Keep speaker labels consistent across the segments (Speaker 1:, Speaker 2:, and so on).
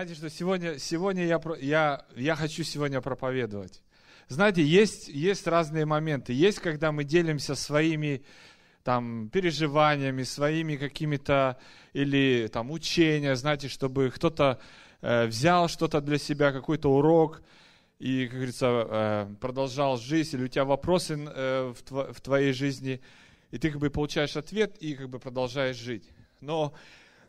Speaker 1: Знаете, что сегодня, сегодня я, я, я хочу сегодня проповедовать. Знаете, есть, есть разные моменты. Есть, когда мы делимся своими там, переживаниями, своими какими-то или там учения, знаете, чтобы кто-то э, взял что-то для себя, какой-то урок и, как говорится, э, продолжал жизнь, или у тебя вопросы э, в, тво- в твоей жизни, и ты как бы получаешь ответ и как бы продолжаешь жить. Но,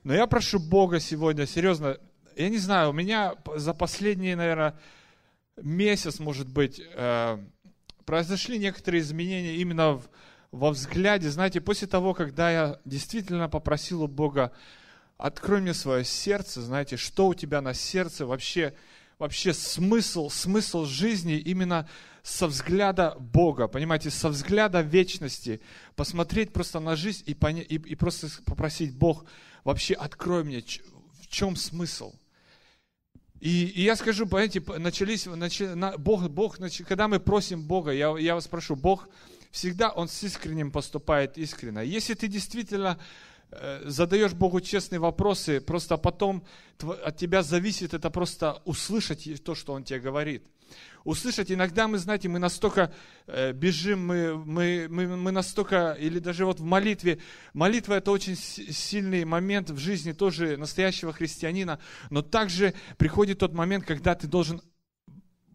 Speaker 1: но я прошу Бога сегодня, серьезно, я не знаю, у меня за последние, наверное, месяц, может быть, э, произошли некоторые изменения именно в, во взгляде. Знаете, после того, когда я действительно попросил у Бога, открой мне свое сердце, знаете, что у тебя на сердце вообще, вообще смысл, смысл жизни именно со взгляда Бога, понимаете, со взгляда вечности, посмотреть просто на жизнь и, и, и просто попросить Бог, вообще открой мне, в чем смысл, и, и я скажу, понимаете, начались, начали, на, Бог, Бог, нач, когда мы просим Бога, я, я вас прошу, Бог всегда, Он с искренним поступает искренно. Если ты действительно э, задаешь Богу честные вопросы, просто потом тв, от тебя зависит это просто услышать то, что Он тебе говорит – услышать. Иногда мы, знаете, мы настолько э, бежим, мы, мы, мы, мы настолько, или даже вот в молитве, молитва это очень сильный момент в жизни тоже настоящего христианина, но также приходит тот момент, когда ты должен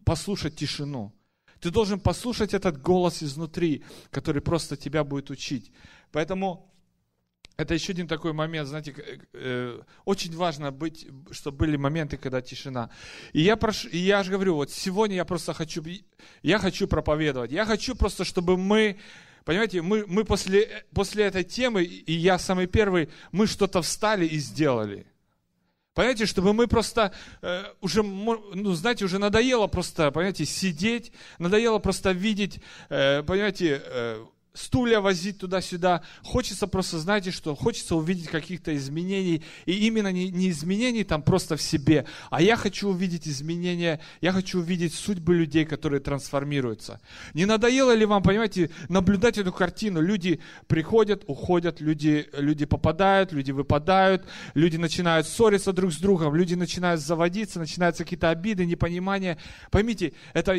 Speaker 1: послушать тишину. Ты должен послушать этот голос изнутри, который просто тебя будет учить. Поэтому это еще один такой момент, знаете, э, э, очень важно быть, чтобы были моменты, когда тишина. И я, прошу, и я же говорю, вот сегодня я просто хочу, я хочу проповедовать, я хочу просто, чтобы мы, понимаете, мы, мы после, после этой темы, и я самый первый, мы что-то встали и сделали. Понимаете, чтобы мы просто э, уже, ну, знаете, уже надоело просто, понимаете, сидеть, надоело просто видеть, э, понимаете, э, стулья возить туда-сюда. Хочется просто, знаете что, хочется увидеть каких-то изменений. И именно не, не изменений там просто в себе, а я хочу увидеть изменения, я хочу увидеть судьбы людей, которые трансформируются. Не надоело ли вам, понимаете, наблюдать эту картину? Люди приходят, уходят, люди, люди попадают, люди выпадают, люди начинают ссориться друг с другом, люди начинают заводиться, начинаются какие-то обиды, непонимания. Поймите, это,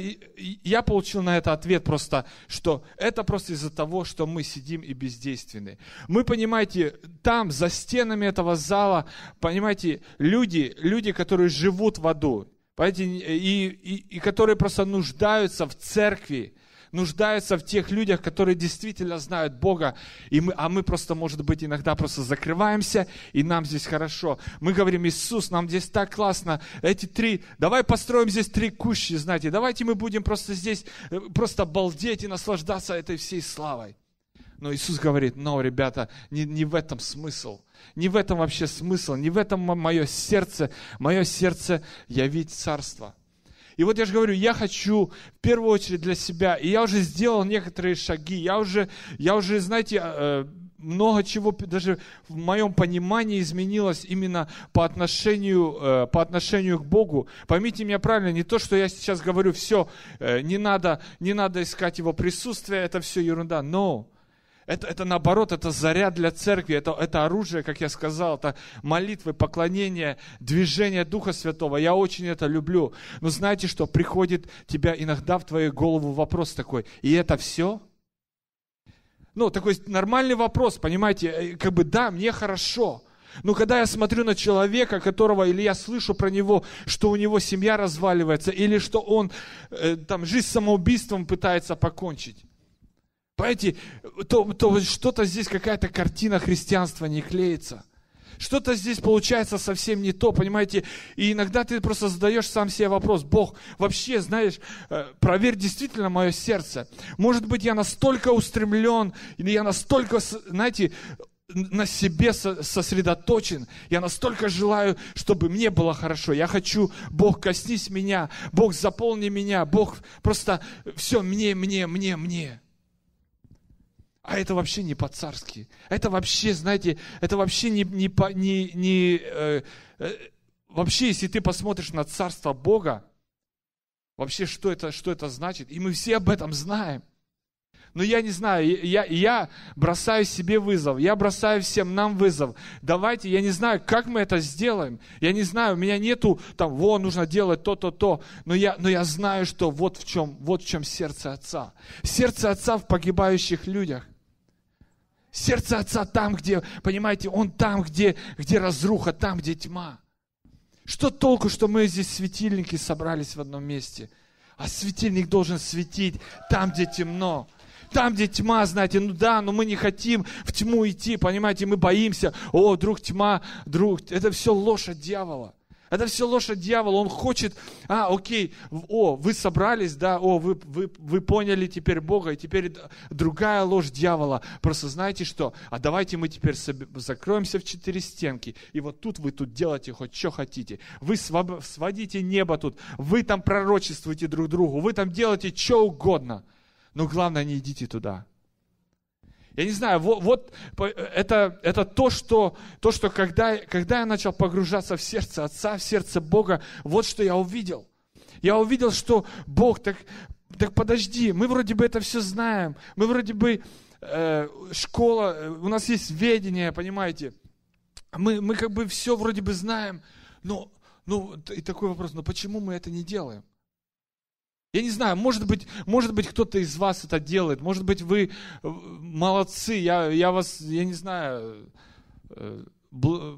Speaker 1: я получил на это ответ просто, что это просто из-за того, того, что мы сидим и бездейственны. Мы, понимаете, там, за стенами этого зала, понимаете, люди, люди, которые живут в аду, понимаете, и, и, и которые просто нуждаются в церкви, нуждаются в тех людях, которые действительно знают Бога, и мы, а мы просто, может быть, иногда просто закрываемся, и нам здесь хорошо. Мы говорим, Иисус, нам здесь так классно, эти три, давай построим здесь три кущи, знаете, давайте мы будем просто здесь, э, просто балдеть и наслаждаться этой всей славой. Но Иисус говорит, но, ребята, не, не в этом смысл. Не в этом вообще смысл, не в этом мое сердце. Мое сердце явить царство. И вот я же говорю, я хочу в первую очередь для себя, и я уже сделал некоторые шаги, я уже, я уже знаете, э, э, много чего даже в моем понимании изменилось именно по отношению, э, по отношению к Богу. Поймите меня правильно, не то, что я сейчас говорю, все, не надо, не надо искать Его присутствие, это все ерунда, но... No. Это, это наоборот, это заряд для церкви, это, это оружие, как я сказал, это молитвы, поклонение, движение Духа Святого. Я очень это люблю. Но знаете, что приходит тебя иногда в твою голову вопрос такой, и это все? Ну, такой нормальный вопрос, понимаете, э, как бы да, мне хорошо, но когда я смотрю на человека, которого, или я слышу про него, что у него семья разваливается, или что он э, там жизнь самоубийством пытается покончить, Понимаете, то, то что-то здесь, какая-то картина христианства не клеится. Что-то здесь получается совсем не то, понимаете? И иногда ты просто задаешь сам себе вопрос, Бог, вообще, знаешь, э, проверь действительно мое сердце. Может быть, я настолько устремлен, или я настолько, знаете, на себе сосредоточен. Я настолько желаю, чтобы мне было хорошо. Я хочу, Бог, коснись меня, Бог, заполни меня, Бог, просто все мне, мне, мне, мне. А это вообще не по-царски. Это вообще, знаете, это вообще не... не, не, не э, э, вообще, если ты посмотришь на царство Бога, вообще, что это, что это значит? И мы все об этом знаем. Но я не знаю, я, я бросаю себе вызов, я бросаю всем нам вызов. Давайте, я не знаю, как мы это сделаем. Я не знаю, у меня нету там, во, нужно делать то-то, то. Но я, но я знаю, что вот в чем, вот в чем сердце Отца. Сердце Отца в погибающих людях. Сердце Отца там, где, понимаете, Он там, где, где разруха, там, где тьма. Что толку, что мы здесь светильники собрались в одном месте? А светильник должен светить там, где темно. Там, где тьма, знаете, ну да, но мы не хотим в тьму идти, понимаете, мы боимся. О, друг тьма, друг, это все ложь от дьявола. Это все ложь от дьявола. Он хочет, а, окей, о, вы собрались, да, о, вы, вы, вы поняли теперь Бога, и теперь другая ложь дьявола. Просто знаете что? А давайте мы теперь закроемся в четыре стенки, и вот тут вы тут делаете хоть что хотите. Вы сводите небо тут, вы там пророчествуете друг другу, вы там делаете что угодно. Но главное, не идите туда. Я не знаю, вот, вот это, это то, что, то, что когда, когда я начал погружаться в сердце Отца, в сердце Бога, вот что я увидел. Я увидел, что Бог, так, так подожди, мы вроде бы это все знаем, мы вроде бы э, школа, э, у нас есть ведение, понимаете, мы, мы как бы все вроде бы знаем, но ну, и такой вопрос, но почему мы это не делаем? Я не знаю, может быть, может быть кто-то из вас это делает, может быть вы э, молодцы, я, я вас, я не знаю, э,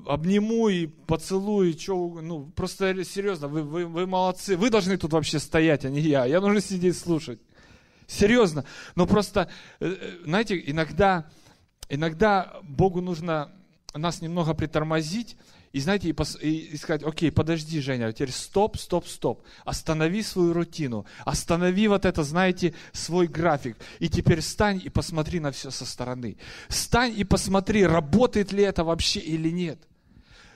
Speaker 1: обниму и поцелую, и что? ну просто серьезно, вы, вы, вы молодцы, вы должны тут вообще стоять, а не я, я должен сидеть слушать. Серьезно, но просто, э, знаете, иногда, иногда Богу нужно нас немного притормозить и знаете, и, пос, и, и сказать, окей, подожди, Женя, теперь стоп, стоп, стоп. Останови свою рутину, останови вот это, знаете, свой график. И теперь стань и посмотри на все со стороны. Стань и посмотри, работает ли это вообще или нет.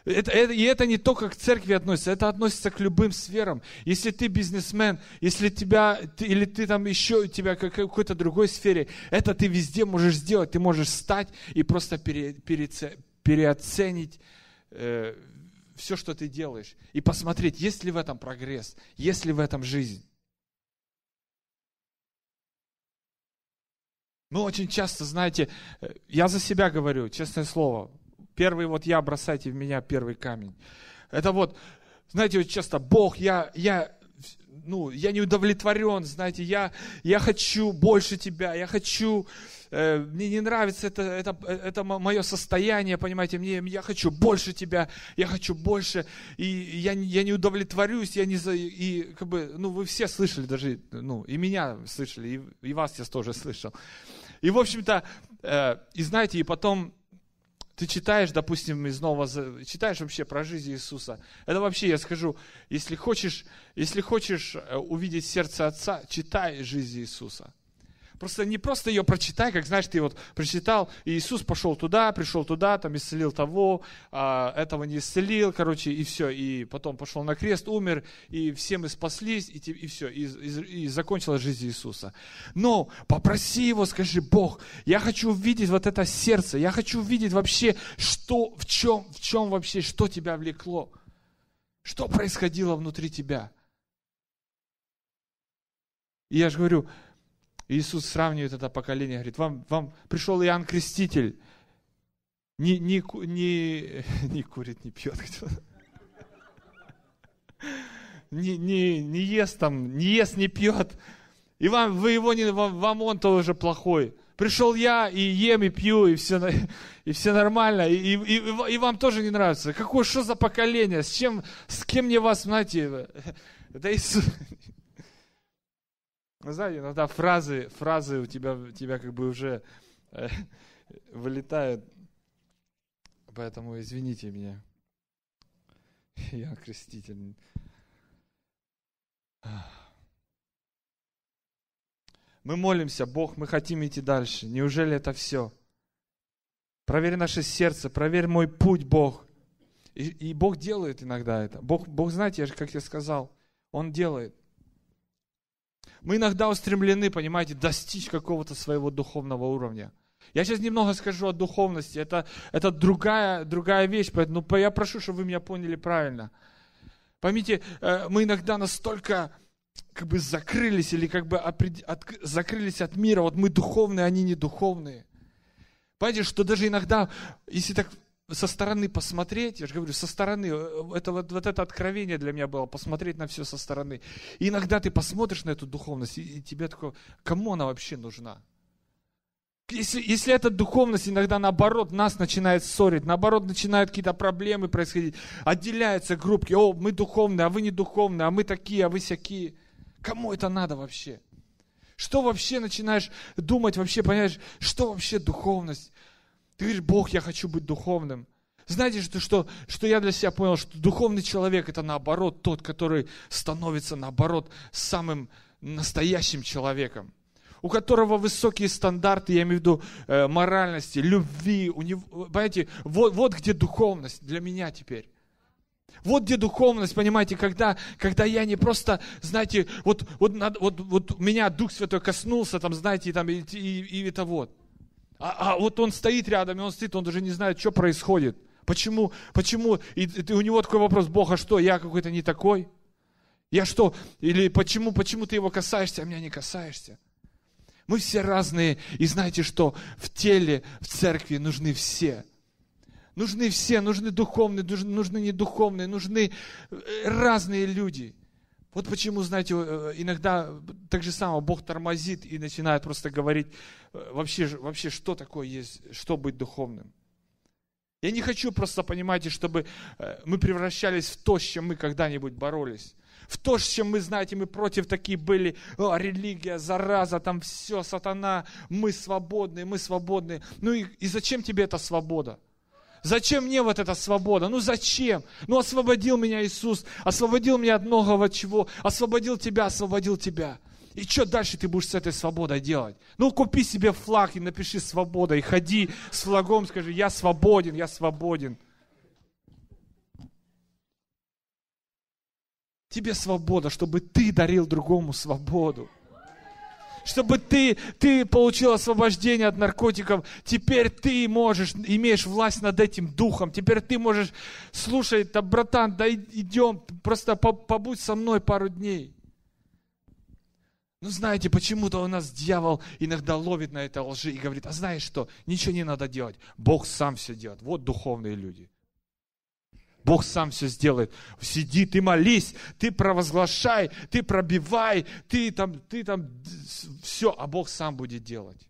Speaker 1: Это, это, и это не только к церкви относится, это относится к любым сферам. Если ты бизнесмен, если тебя, ты, или ты там еще, у тебя как, какой-то другой сфере, это ты везде можешь сделать, ты можешь стать и просто пере, пере, переоценить э, все, что ты делаешь, и посмотреть, есть ли в этом прогресс, есть ли в этом жизнь. Мы очень часто, знаете, э, я за себя говорю, честное слово, первый вот я, бросайте в меня первый камень. Это вот, знаете, вот часто Бог, я, я ну, я не удовлетворен, знаете, я, я хочу больше тебя, я хочу, э, мне не нравится это, это, это мое состояние, понимаете, мне, я хочу больше тебя, я хочу больше, и я, я не удовлетворюсь, я не, за, и как бы, ну, вы все слышали даже, ну, и меня слышали, и, и вас я тоже слышал. И, в общем-то, э, и знаете, и потом ты читаешь, допустим, из Нового читаешь вообще про жизнь Иисуса. Это вообще, я скажу, если хочешь, если хочешь э, увидеть сердце Отца, читай жизнь Иисуса. Просто не просто ее прочитай, как знаешь, ты вот прочитал, и Иисус пошел туда, пришел туда, там исцелил того, а, этого не исцелил, короче, и все. И потом пошел на крест, умер, и все мы спаслись, и, и все, и, и, и закончилась жизнь Иисуса. Но попроси его, скажи, Бог, я хочу увидеть вот это сердце, я хочу увидеть вообще, что, в чем, в чем вообще, что тебя влекло, что происходило внутри тебя. И я же говорю, Иисус сравнивает это поколение, говорит, вам, вам пришел Иоанн Креститель, не, не, не, не курит, не пьет, не, не, не ест там, не ест, не пьет, и вам, вы его не, вам, вам он тоже плохой. Пришел я и ем, и пью, и все, и все нормально, и, и, и, и вам тоже не нравится. Какое, что за поколение, с чем, с кем мне вас, знаете, да Иисус, ну, знаете, иногда фразы, фразы у тебя, у тебя как бы уже э, вылетают. Поэтому извините меня. Я креститель. Мы молимся, Бог, мы хотим идти дальше. Неужели это все? Проверь наше сердце, проверь мой путь, Бог. И, и Бог делает иногда это. Бог, Бог, знаете, я же, как я сказал, Он делает. Мы иногда устремлены, понимаете, достичь какого-то своего духовного уровня. Я сейчас немного скажу о духовности. Это, это другая, другая вещь, поэтому ну, я прошу, чтобы вы меня поняли правильно. Поймите, э, мы иногда настолько как бы закрылись или как бы закрылись от мира. Вот мы духовные, а они не духовные. Понимаете, что даже иногда, если так со стороны посмотреть, я же говорю, со стороны, э, это вот, вот это откровение для меня было, посмотреть на все со стороны. И иногда ты посмотришь на эту духовность, и, и тебе такое, кому она вообще нужна? Если, если эта духовность иногда наоборот нас начинает ссорить, наоборот начинают какие-то проблемы происходить, отделяются группки, о, мы духовные, а вы не духовные, а мы такие, а вы всякие. Кому это надо вообще? Что вообще начинаешь думать, вообще понимаешь, что вообще духовность? Ты говоришь, Бог, я хочу быть духовным. Знаете, что, что, что я для себя понял, что духовный человек это наоборот тот, который становится наоборот самым настоящим человеком, у которого высокие стандарты, я имею в виду э, моральности, любви, у него, понимаете, вот, вот где духовность для меня теперь. Вот где духовность, понимаете, когда, когда я не просто, знаете, вот, вот, вот, вот меня Дух Святой коснулся, там, знаете, и, там, и, и, и это вот. А, а вот он стоит рядом, и он стоит, он даже не знает, что происходит. Почему? Почему? И, и у него такой вопрос, Бог, а что, я какой-то не такой? Я что? Или почему, почему ты его касаешься, а меня не касаешься? Мы все разные, и знаете что? В теле, в церкви нужны все. Нужны все, нужны духовные, нужны, нужны недуховные, нужны э, разные люди – вот почему, знаете, э, э, иногда так же само Бог тормозит и начинает просто говорить э, вообще, вообще что такое есть, что быть духовным. Я не хочу просто, понимаете, чтобы мы превращались в то, с чем мы когда-нибудь боролись. В то, с чем мы, знаете, мы против такие были, О, религия, зараза, там все, сатана, мы свободны, мы свободны. Ну и, и зачем тебе эта свобода? Зачем мне вот эта свобода? Ну зачем? Ну освободил меня Иисус, освободил меня от многого чего, освободил тебя, освободил тебя. И что дальше ты будешь с этой свободой делать? Ну, купи себе флаг и напиши «свобода», и ходи с флагом, скажи «я свободен, я свободен». Тебе свобода, чтобы ты дарил другому свободу чтобы ты, ты получил освобождение от наркотиков. Теперь ты можешь, имеешь власть над этим духом. Теперь ты можешь, слушай, да, братан, да идем, просто побудь со мной пару дней. Ну, знаете, почему-то у нас дьявол иногда ловит на это лжи и говорит, а знаешь что, ничего не надо делать, Бог сам все делает. Вот духовные люди. Бог сам все сделает. Сиди, ты молись, ты провозглашай, ты пробивай, ты там, ты там, все, а Бог сам будет делать.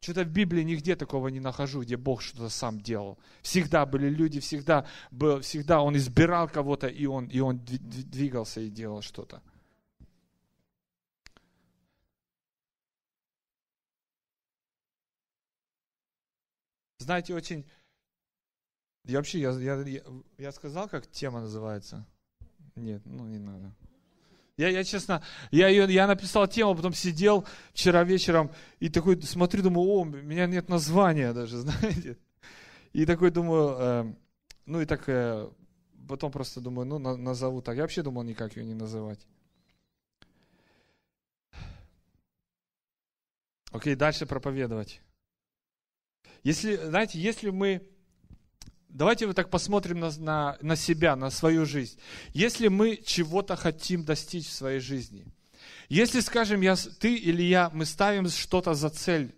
Speaker 1: Что-то в Библии нигде такого не нахожу, где Бог что-то сам делал. Всегда были люди, всегда, был, всегда Он избирал кого-то, и он, и он двигался и делал что-то. Знаете, очень я вообще, я, я, я сказал, как тема называется? Нет, ну не надо. Я, я честно, я, ее, я написал тему, потом сидел вчера вечером и такой смотрю, думаю, о, у меня нет названия даже, знаете. И такой думаю, э, ну и так, э, потом просто думаю, ну на, назову так. Я вообще думал никак ее не называть. Окей, дальше проповедовать. Если, знаете, если мы Давайте вот так посмотрим на, на, на себя, на свою жизнь. Если мы чего-то хотим достичь в своей жизни, если, скажем, я, ты или я, мы ставим что-то за цель,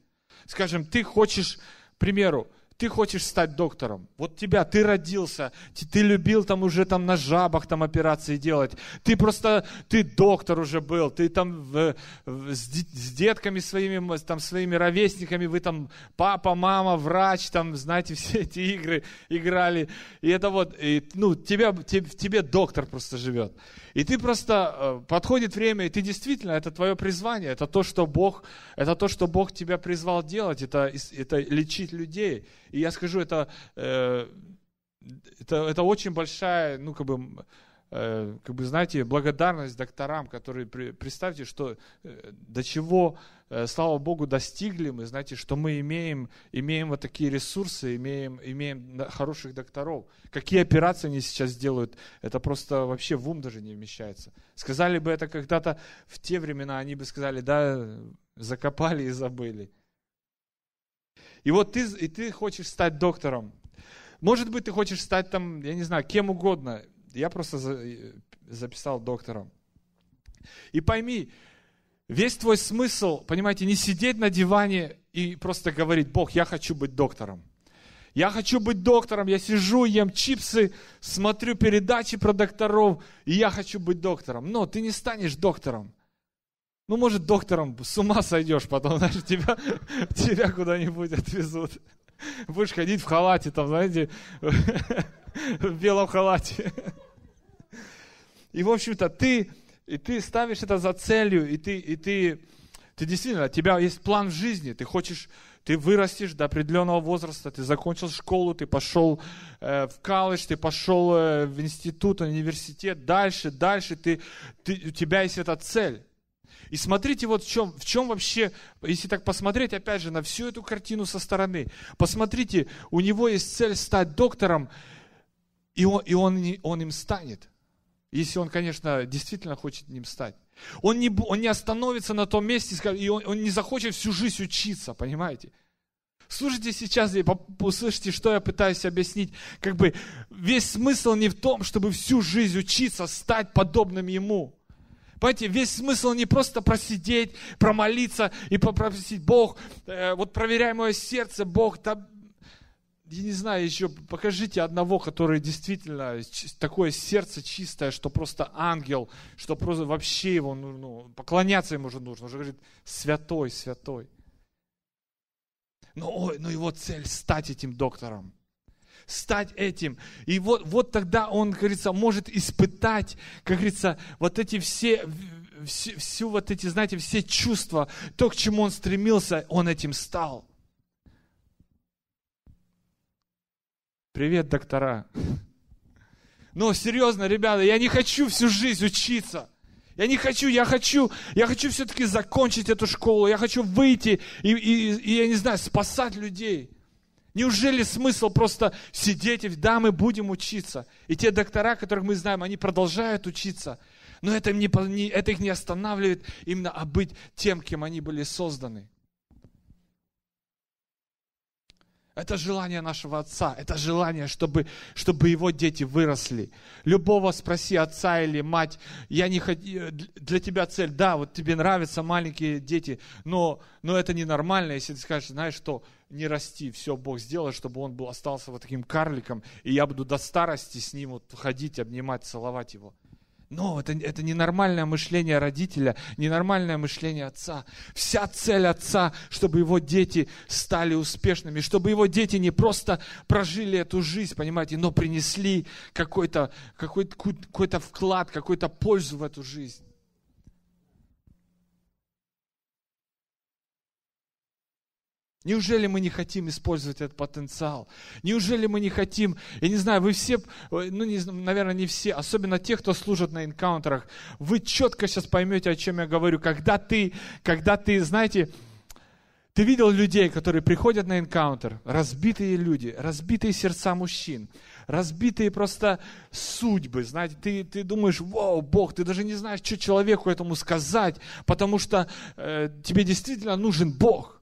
Speaker 1: скажем, ты хочешь, к примеру, ты хочешь стать доктором. Вот тебя, ты родился, ты, ты любил там уже там на жабах там операции делать. Ты просто, ты доктор уже был, ты там в, в, с, с детками своими, там своими ровесниками, вы там папа, мама, врач, там, знаете, все эти игры играли. И это вот, и, ну, тебя, те, в тебе доктор просто живет. И ты просто, э, подходит время, и ты действительно, это твое призвание, это то, что Бог, это то, что Бог тебя призвал делать, это, это лечить людей. И я скажу, это, э, это, это очень большая, ну, как бы, э, как бы, знаете, благодарность докторам, которые, при, представьте, что э, до чего, э, слава Богу, достигли мы, знаете, что мы имеем, имеем вот такие ресурсы, имеем, имеем хороших докторов. Какие операции они сейчас делают, это просто вообще в ум даже не вмещается. Сказали бы это когда-то в те времена, они бы сказали, да, закопали и забыли. И вот ты, и ты хочешь стать доктором. Может быть, ты хочешь стать там, я не знаю, кем угодно. Я просто за, записал доктором. И пойми, весь твой смысл, понимаете, не сидеть на диване и просто говорить, Бог, я хочу быть доктором. Я хочу быть доктором, я сижу, ем чипсы, смотрю передачи про докторов, и я хочу быть доктором. Но ты не станешь доктором. Ну, может, доктором с ума сойдешь потом, знаешь, тебя, тебя куда-нибудь отвезут. Будешь ходить в халате, там, знаете, в белом халате. И, в общем-то, ты, и ты ставишь это за целью, и ты, и ты, ты действительно, у тебя есть план в жизни, ты хочешь, ты вырастешь до определенного возраста, ты закончил школу, ты пошел э, в колледж, ты пошел э, в институт, университет, дальше, дальше, ты, ты, у тебя есть эта цель. И смотрите, вот в чем, в чем вообще, если так посмотреть, опять же, на всю эту картину со стороны. Посмотрите, у него есть цель стать доктором, и он, и он, он им станет. Если он, конечно, действительно хочет ним стать. Он не, он не остановится на том месте, и он, он не захочет всю жизнь учиться, понимаете? Слушайте сейчас, услышите, что я пытаюсь объяснить. Как бы весь смысл не в том, чтобы всю жизнь учиться, стать подобным ему. Понимаете, весь смысл не просто просидеть, промолиться и попросить, Бог, э, вот проверяй мое сердце, Бог, да, я не знаю, еще покажите одного, который действительно такое сердце чистое, что просто ангел, что просто вообще его, ну, ну поклоняться ему уже нужно. Уже говорит, святой, святой. Но, ой, но ну его цель стать этим доктором стать этим. И вот, вот тогда он, как говорится, может испытать, как говорится, вот эти все все, всю вот эти, знаете, все чувства, то, к чему он стремился, он этим стал. Привет, доктора. Но серьезно, ребята, я не хочу всю жизнь учиться. Я не хочу, я хочу, я хочу все-таки закончить эту школу, я хочу выйти и, и, и, я не знаю, спасать людей. Неужели смысл просто сидеть и да, мы будем учиться? И те доктора, которых мы знаем, они продолжают учиться. Но это, не, это их не останавливает именно а быть тем, кем они были созданы. Это желание нашего отца, это желание, чтобы, чтобы его дети выросли. Любого спроси отца или мать, я не хот... Э, для тебя цель, да, вот тебе нравятся маленькие дети, но, но это ненормально, если ты скажешь, знаешь что, не расти. Все, Бог сделает, чтобы он был, остался вот таким карликом, и я буду до старости с ним вот ходить, обнимать, целовать его. Но это, это ненормальное мышление родителя, ненормальное мышление отца. Вся цель отца, чтобы его дети стали успешными, чтобы его дети не просто прожили эту жизнь, понимаете, но принесли какой-то какой, -то, какой, -то, вклад, какую-то пользу в эту жизнь. Неужели мы не хотим использовать этот потенциал? Неужели мы не хотим, я не знаю, вы все, э, ну, не, наверное, не все, особенно те, кто служит на энкаунтерах, вы четко сейчас поймете, о чем я говорю. Когда ты, когда ты, знаете, ты видел людей, которые приходят на энкаунтер, разбитые люди, разбитые сердца мужчин, разбитые просто судьбы, знаете, ты, ты думаешь, вау, Бог, ты даже не знаешь, что человеку этому сказать, потому что э, тебе действительно нужен Бог –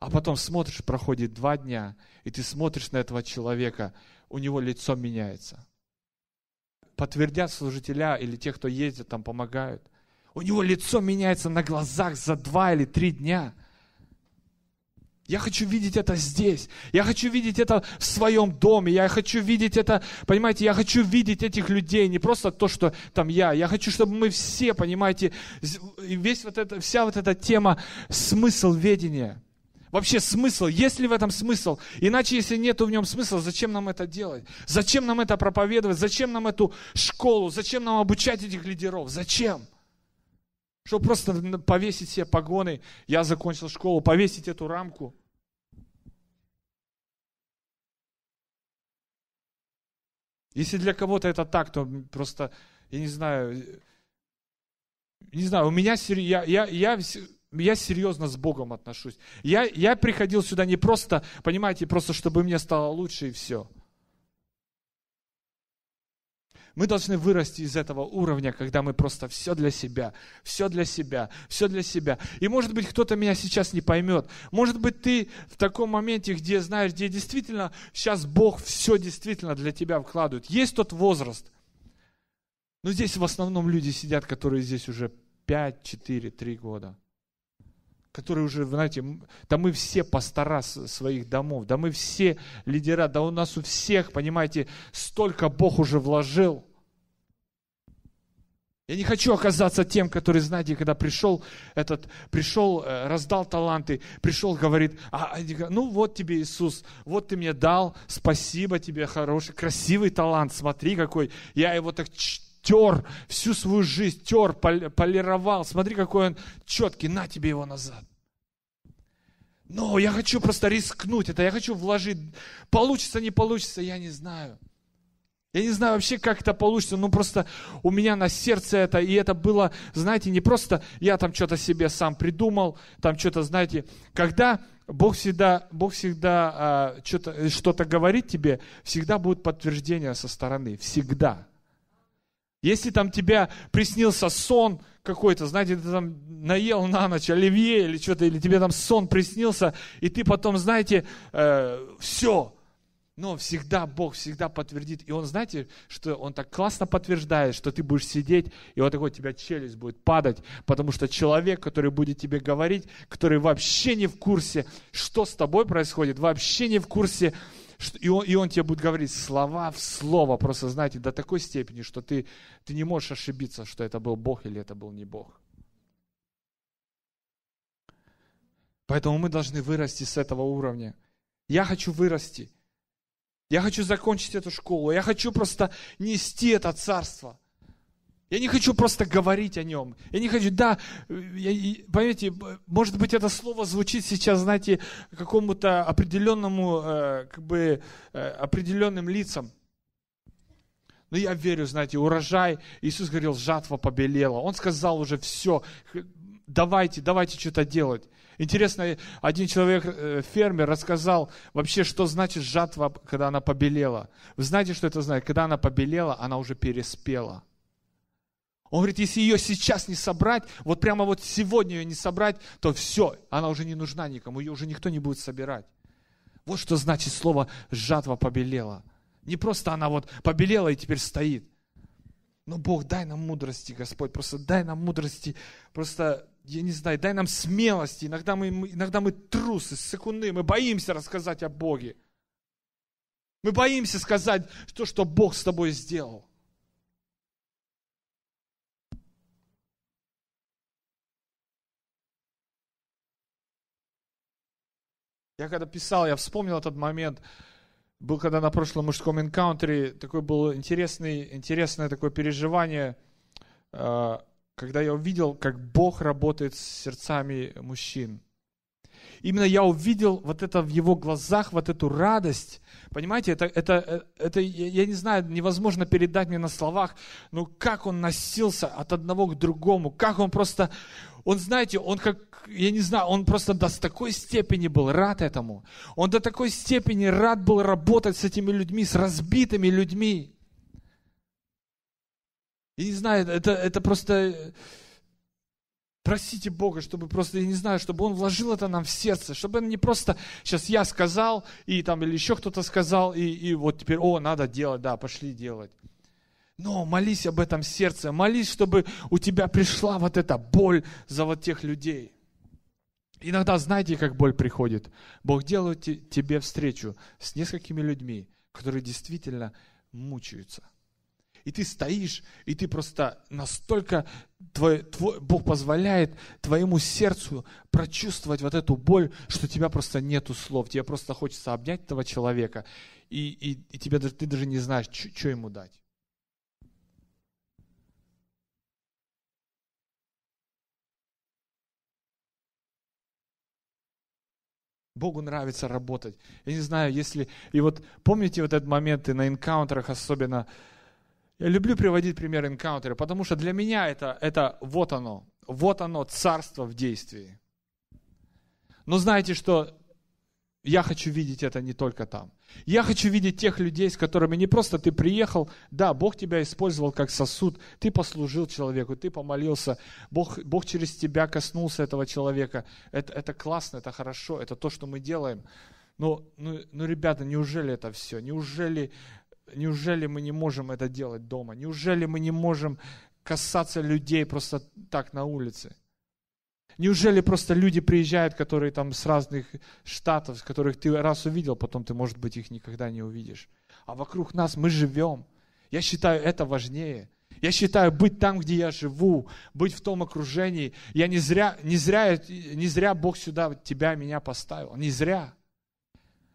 Speaker 1: а потом смотришь, проходит два дня, и ты смотришь на этого человека, у него лицо меняется. Подтвердят служителя или те, кто ездит, там помогают. У него лицо меняется на глазах за два или три дня. Я хочу видеть это здесь. Я хочу видеть это в своем доме. Я хочу видеть это, понимаете, я хочу видеть этих людей, не просто то, что там я. Я хочу, чтобы мы все, понимаете, весь вот это, вся вот эта тема смысл ведения – Вообще смысл, есть ли в этом смысл? Иначе, если нет в нем смысла, зачем нам это делать? Зачем нам это проповедовать? Зачем нам эту школу? Зачем нам обучать этих лидеров? Зачем? Чтобы просто повесить себе погоны, я закончил школу, повесить эту рамку. Если для кого-то это так, то просто, я не знаю, э, не знаю, у меня, я, я, я я серьезно с Богом отношусь. Я, я приходил сюда не просто, понимаете, просто чтобы мне стало лучше и все. Мы должны вырасти из этого уровня, когда мы просто все для себя, все для себя, все для себя. И может быть кто-то меня сейчас не поймет. Может быть ты в таком моменте, где знаешь, где действительно сейчас Бог все действительно для тебя вкладывает. Есть тот возраст. Но здесь в основном люди сидят, которые здесь уже 5, 4, 3 года которые уже, знаете, да мы все пастора своих домов, да мы все лидера, да у нас у всех, понимаете, столько Бог уже вложил. Я не хочу оказаться тем, который, знаете, когда пришел этот, пришел, э, раздал таланты, пришел, говорит, а, а ну вот тебе Иисус, вот ты мне дал, спасибо тебе, хороший, красивый талант, смотри какой, я его так тер, всю свою жизнь тер, полировал. Смотри, какой он четкий, на тебе его назад. Но я хочу просто рискнуть это, я хочу вложить. Получится, не получится, я не знаю. Я не знаю вообще, как это получится, но ну, просто у меня на сердце это, и это было, знаете, не просто я там что-то себе сам придумал, там что-то, знаете, когда Бог всегда, Бог всегда а, что-то, э, что-то говорит тебе, всегда будет подтверждение со стороны, всегда. Если там тебя приснился сон какой-то, знаете, ты там наел на ночь оливье или что-то, или тебе там сон приснился, и ты потом, знаете, э, все. Но всегда Бог всегда подтвердит. И Он, знаете, что Он так классно подтверждает, что ты будешь сидеть, и вот такой у тебя челюсть будет падать, потому что человек, который будет тебе говорить, который вообще не в курсе, что с тобой происходит, вообще не в курсе, э, и он, и он тебе будет говорить слова в слово, просто знаете, до такой степени, что ты, ты не можешь ошибиться, что это был Бог или это был не Бог. Поэтому мы должны вырасти с этого уровня. Я хочу вырасти. Я хочу закончить эту школу. Я хочу просто нести это царство. Я не хочу просто говорить о нем. Я не хочу, да, я, понимаете, может быть, это слово звучит сейчас, знаете, какому-то определенному, э, как бы, э, определенным лицам. Но я верю, знаете, урожай, Иисус говорил, жатва побелела. Он сказал уже все, давайте, давайте что-то делать. Интересно, один человек, э, фермер, рассказал вообще, что значит жатва, когда она побелела. Вы знаете, что это значит? Когда она побелела, она уже переспела. Он говорит, если ее сейчас не собрать, вот прямо вот сегодня ее не собрать, то все, она уже не нужна никому, ее уже никто не будет собирать. Вот что значит слово «жатва побелела». Не просто она вот побелела и теперь стоит. Но Бог, дай нам мудрости, Господь, просто дай нам мудрости, просто, я не знаю, дай нам смелости. Иногда мы, иногда мы трусы, секунды, мы боимся рассказать о Боге. Мы боимся сказать то, что Бог с тобой сделал. Я когда писал, я вспомнил этот момент. Был когда на прошлом мужском энкаунтере, такое было интересный, интересное такое переживание, э, когда я увидел, как Бог работает с сердцами мужчин. Именно я увидел вот это в его глазах, вот эту радость, Понимаете, это, это, э, это, я не знаю, невозможно передать мне на словах, но как он носился от одного к другому, как он просто, он, знаете, он как, я не знаю, он просто до такой степени был рад этому. Он до такой степени рад был работать с этими людьми, с разбитыми людьми. Я не знаю, это, это просто, Просите Бога, чтобы просто, я не знаю, чтобы Он вложил это нам в сердце, чтобы это не просто сейчас я сказал, и там, или еще кто-то сказал, и, и вот теперь, о, надо делать, да, пошли делать. Но молись об этом сердце, молись, чтобы у тебя пришла вот эта боль за вот тех людей. Иногда знаете, как боль приходит. Бог делает тебе встречу с несколькими людьми, которые действительно мучаются – и ты стоишь, и ты просто настолько, твой, твой, Бог позволяет твоему сердцу прочувствовать вот эту боль, что тебя просто нету слов, тебе просто хочется обнять этого человека, и, и, и тебе, ты даже не знаешь, что ему дать. Богу нравится работать. Я не знаю, если... И вот помните вот этот момент и на энкаунтерах особенно, я люблю приводить пример энкаунтера, потому что для меня это, это вот оно, вот оно, царство в действии. Но знаете, что я хочу видеть это не только там. Я хочу видеть тех людей, с которыми не просто ты приехал, да, Бог тебя использовал как сосуд, ты послужил человеку, ты помолился, Бог, Бог через тебя коснулся этого человека. Это, это классно, это хорошо, это то, что мы делаем. Но, ну, ну, ребята, неужели это все? Неужели Неужели мы не можем это делать дома? Неужели мы не можем касаться людей просто так на улице? Неужели просто люди приезжают, которые там с разных штатов, с которых ты раз увидел, потом ты, может быть, их никогда не увидишь? А вокруг нас мы живем. Я считаю это важнее. Я считаю быть там, где я живу, быть в том окружении. Я не зря, не зря, не зря Бог сюда тебя, меня поставил. Не зря.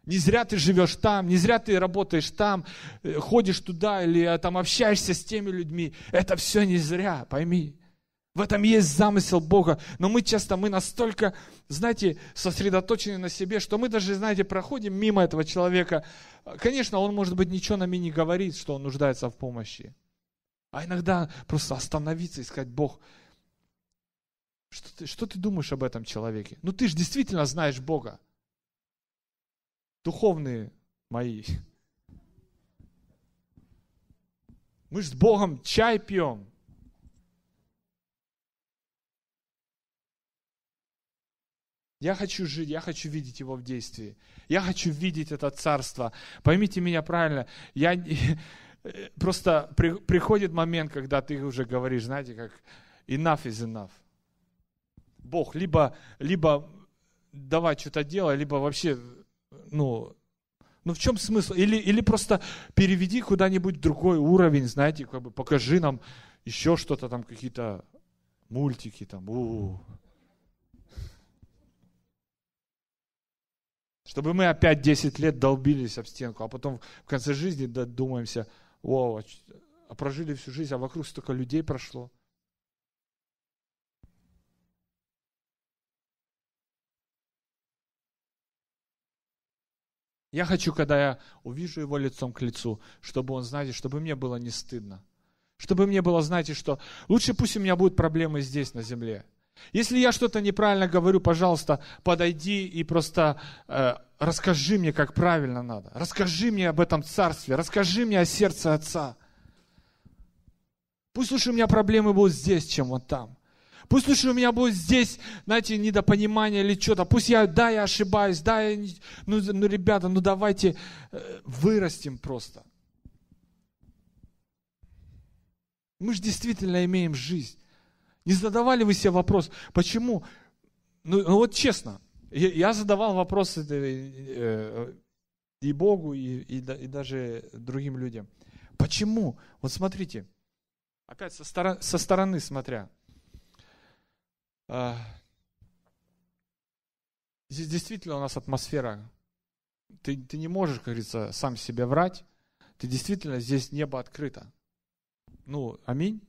Speaker 1: Не зря ты живешь там, не зря ты работаешь там, э, ходишь туда или э, там общаешься с теми людьми. Это все не зря, пойми. В этом есть замысел Бога. Но мы часто, мы настолько, знаете, сосредоточены на себе, что мы даже, знаете, проходим мимо этого человека. Конечно, он, может быть, ничего нами не говорит, что он нуждается в помощи. А иногда просто остановиться и сказать, Бог, что ты, что ты думаешь об этом человеке? Ну ты же действительно знаешь Бога духовные мои. Мы же с Богом чай пьем. Я хочу жить, я хочу видеть его в действии. Я хочу видеть это царство. Поймите меня правильно. Я просто при, приходит момент, когда ты уже говоришь, знаете, как enough is enough. Бог либо либо давай что-то делай, либо вообще ну, ну в чем смысл? Или, или просто переведи куда-нибудь другой уровень, знаете, как бы покажи нам еще что-то там, какие-то мультики там. У -у -у. Чтобы мы опять 10 лет долбились об стенку, а потом в конце жизни додумаемся, о, а, а прожили всю жизнь, а вокруг столько людей прошло. Я хочу, когда я увижу его лицом к лицу, чтобы он, знаете, чтобы мне было не стыдно. Чтобы мне было, знаете, что лучше пусть у меня будут проблемы здесь, на земле. Если я что-то неправильно говорю, пожалуйста, подойди и просто э, расскажи мне, как правильно надо. Расскажи мне об этом царстве. Расскажи мне о сердце Отца. Пусть лучше у меня проблемы будут здесь, чем вот там. Пусть лучше у меня будет здесь, знаете, недопонимание или что-то. Пусть я, да, я ошибаюсь, да, я... Ну, ну, ребята, ну давайте э, вырастим просто. Мы же действительно имеем жизнь. Не задавали вы себе вопрос, почему? Ну, ну вот честно, я, я задавал вопросы э, э, и Богу, и, и, и даже другим людям. Почему? Вот смотрите, опять со, стор- со стороны смотря – а, здесь действительно у нас атмосфера. Ты, ты не можешь, как говорится, сам себе врать. Ты действительно здесь небо открыто. Ну, аминь.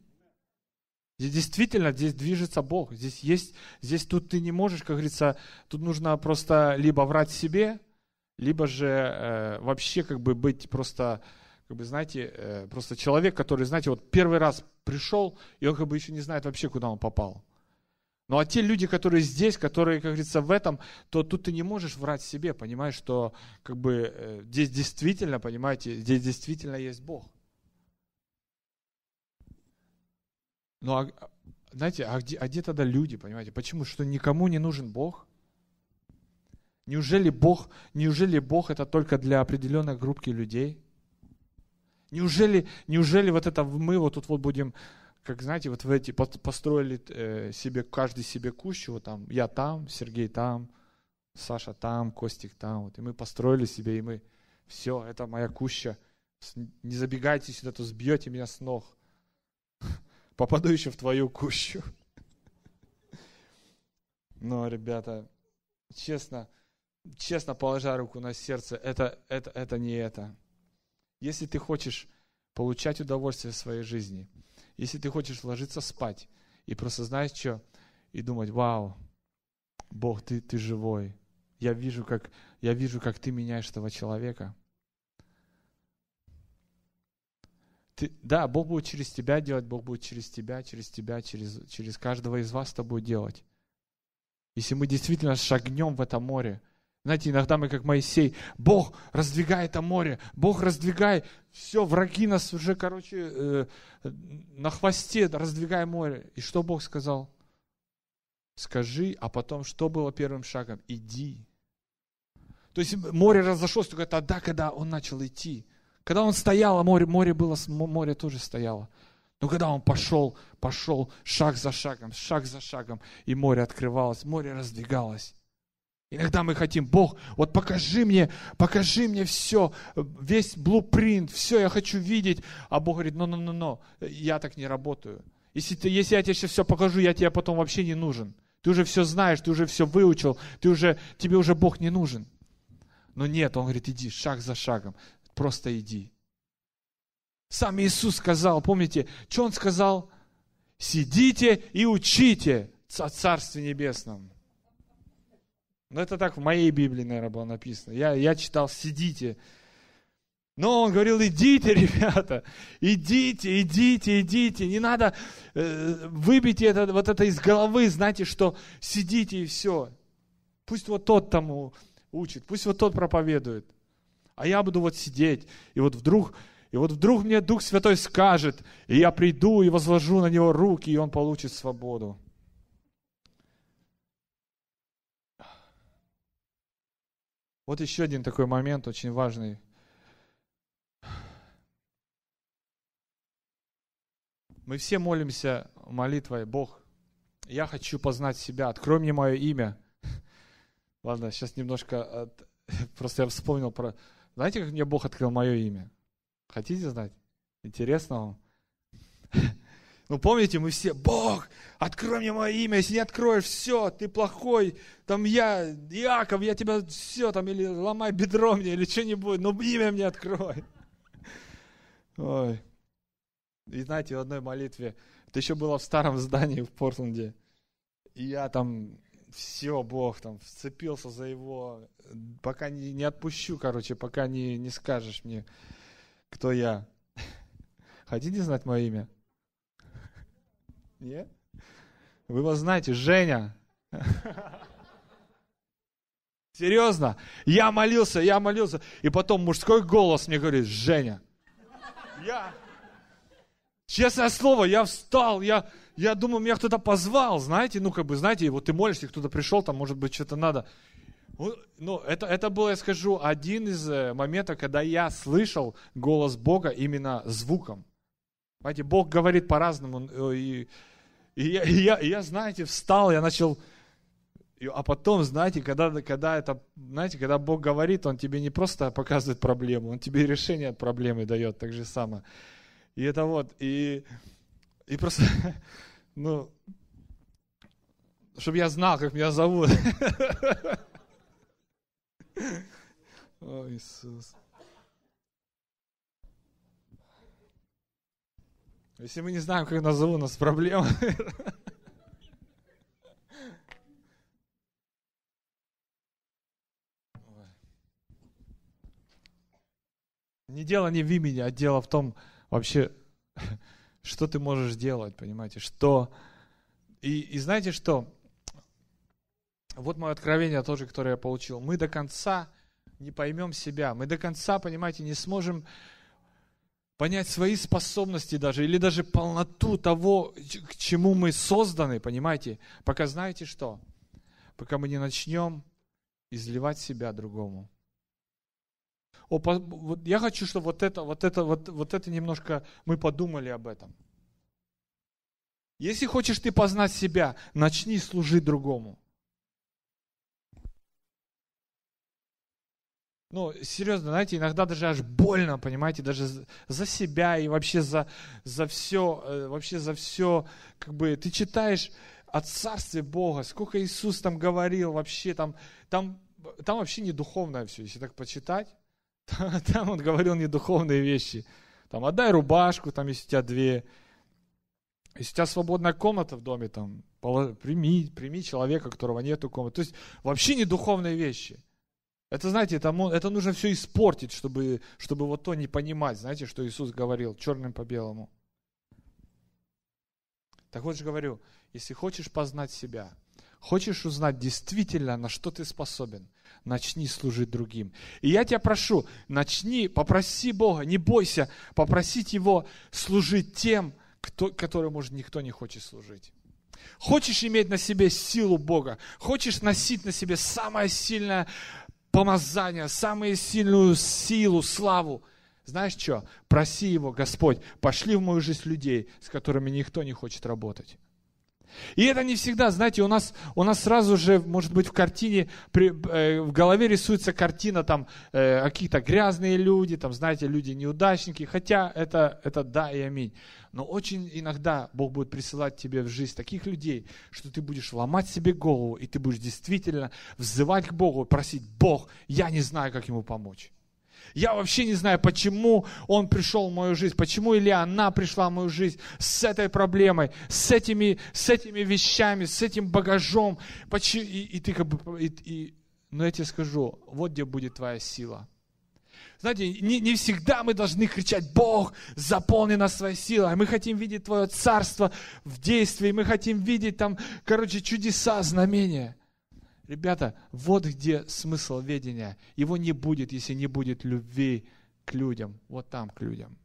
Speaker 1: Здесь действительно здесь движется Бог. Здесь есть, здесь тут ты не можешь, как говорится, тут нужно просто либо врать себе, либо же э, вообще как бы быть просто, как бы знаете, э, просто человек, который, знаете, вот первый раз пришел, и он как бы еще не знает вообще, куда он попал. Ну а те люди, которые здесь, которые, как говорится, в этом, то тут ты не можешь врать себе, понимаешь, что как бы э, здесь действительно, понимаете, здесь действительно есть Бог. Ну а, знаете, а где, а где тогда люди, понимаете? Почему? Что никому не нужен Бог? Неужели Бог, неужели Бог это только для определенной группки людей? Неужели, неужели вот это мы вот тут вот будем как знаете, вот в эти построили э, себе каждый себе кущу, вот там я там, Сергей там, Саша там, Костик там, вот и мы построили себе и мы все, это моя куща, не забегайте сюда, то сбьете меня с ног, попаду еще в твою кущу. Но, ребята, честно, честно положа руку на сердце, это, это, это не это. Если ты хочешь получать удовольствие в своей жизни – если ты хочешь ложиться спать и просто знаешь что, и думать, вау, Бог, ты, ты живой. Я вижу, как, я вижу, как ты меняешь этого человека. Ты, да, Бог будет через тебя делать, Бог будет через тебя, через тебя, через, через каждого из вас это будет делать. Если мы действительно шагнем в это море – знаете, иногда мы, как Моисей, Бог, раздвигает это море, Бог, раздвигай, все, враги нас уже, короче, э, на хвосте, раздвигай море. И что Бог сказал? Скажи, а потом, что было первым шагом? Иди. То есть море разошлось только тогда, когда он начал идти. Когда он стоял, а море, море было, море тоже стояло. Но когда он пошел, пошел шаг за шагом, шаг за шагом, и море открывалось, море раздвигалось. Иногда мы хотим, Бог, вот покажи мне, покажи мне все, весь блупринт, все я хочу видеть. А Бог говорит, ну, ну, ну, ну, я так не работаю. Если, ты, если я тебе сейчас все покажу, я тебе потом вообще не нужен. Ты уже все знаешь, ты уже все выучил, ты уже, тебе уже Бог не нужен. Но нет, он говорит, иди шаг за шагом, просто иди. Сам Иисус сказал, помните, что он сказал? Сидите и учите о Царстве Небесном. Но ну, это так в моей Библии, наверное, было написано. Я, я читал «сидите». Но он говорил, идите, ребята, идите, идите, идите, не надо, э, выбейте это, вот это из головы, знаете, что сидите и все. Пусть вот тот тому учит, пусть вот тот проповедует. А я буду вот сидеть, и вот вдруг, и вот вдруг мне Дух Святой скажет, и я приду и возложу на него руки, и он получит свободу. Вот еще один такой момент очень важный. Мы все молимся молитвой, Бог, я хочу познать себя, открой мне мое имя. Ладно, сейчас немножко, от... просто я вспомнил про... Знаете, как мне Бог открыл мое имя? Хотите знать? Интересно вам? Ну, помните, мы все, Бог, открой мне мое имя, если не откроешь, все, ты плохой, там я, Иаков, я тебя, все, там, или ломай бедро мне, или что-нибудь, но имя мне открой. Ой. И знаете, в одной молитве, это еще было в старом здании в Портленде, и я там, все, Бог, там, вцепился за его, пока не, не отпущу, короче, пока не, не скажешь мне, кто я. Хотите знать мое имя? Нет? Вы его знаете, Женя. Серьезно, я молился, я молился. И потом мужской голос мне говорит, Женя. Я, честное слово, я встал, я, я думаю, меня кто-то позвал, знаете, ну как бы, знаете, вот ты молишься, кто-то пришел, там, может быть, что-то надо. Ну, ну это, это было, я скажу, один из э, моментов, когда я слышал голос Бога именно звуком. Понимаете, Бог говорит по-разному. Э, и, и, я, и, я, и я, знаете, встал, я начал... и А потом, знаете, когда, когда это, знаете, когда Бог говорит, Он тебе не просто показывает проблему, Он тебе решение от проблемы дает, так же самое. И это вот, и, и просто, ну, чтобы я знал, как меня зовут. О, Иисус. Если мы не знаем, как назову, у нас проблема. Не дело не в имени, а дело в том вообще, что ты можешь делать, понимаете, что... И, и знаете что? Вот мое откровение тоже, которое я получил. Мы до конца не поймем себя. Мы до конца, понимаете, не сможем понять свои способности даже, или даже полноту того, к чему мы созданы, понимаете? Пока знаете что? Пока мы не начнем изливать себя другому. О, по, вот я хочу, чтобы вот это, вот это, вот, вот это немножко мы подумали об этом. Если хочешь ты познать себя, начни служить другому. Ну, серьезно, знаете, иногда даже аж больно, понимаете, даже за себя и вообще за, за все, э, вообще за все, как бы, ты читаешь о Царстве Бога, сколько Иисус там говорил вообще, там, там, там вообще не духовное все, если так почитать, там, он говорил не духовные вещи, там, отдай рубашку, там, если у тебя две, если у тебя свободная комната в доме, там, прими, прими человека, которого нету комнаты, то есть вообще не духовные вещи. Это, знаете, это, это нужно все испортить, чтобы, чтобы вот то не понимать, знаете, что Иисус говорил черным по белому. Так вот же говорю, если хочешь познать себя, хочешь узнать действительно, на что ты способен, начни служить другим. И я тебя прошу, начни, попроси Бога, не бойся попросить Его служить тем, кто, который может никто не хочет служить. Хочешь иметь на себе силу Бога, хочешь носить на себе самое сильное помазание, самую сильную силу, славу. Знаешь что? Проси его, Господь, пошли в мою жизнь людей, с которыми никто не хочет работать. И это не всегда, знаете, у нас, у нас сразу же, может быть, в картине, при, э, в голове рисуется картина, там, э, какие-то грязные люди, там, знаете, люди-неудачники, хотя это, это да и аминь. Но очень иногда Бог будет присылать тебе в жизнь таких людей, что ты будешь ломать себе голову, и ты будешь действительно взывать к Богу, просить, Бог, я не знаю, как ему помочь. Я вообще не знаю, почему он пришел в мою жизнь, почему или она пришла в мою жизнь с этой проблемой, с этими, с этими вещами, с этим багажом. Почему? И, и ты как бы... И, и... Но я тебе скажу, вот где будет твоя сила – знаете, не, не всегда мы должны кричать, Бог, заполни нас своей силой. Мы хотим видеть Твое царство в действии, мы хотим видеть там, короче, чудеса, знамения. Ребята, вот где смысл ведения. Его не будет, если не будет любви к людям. Вот там к людям.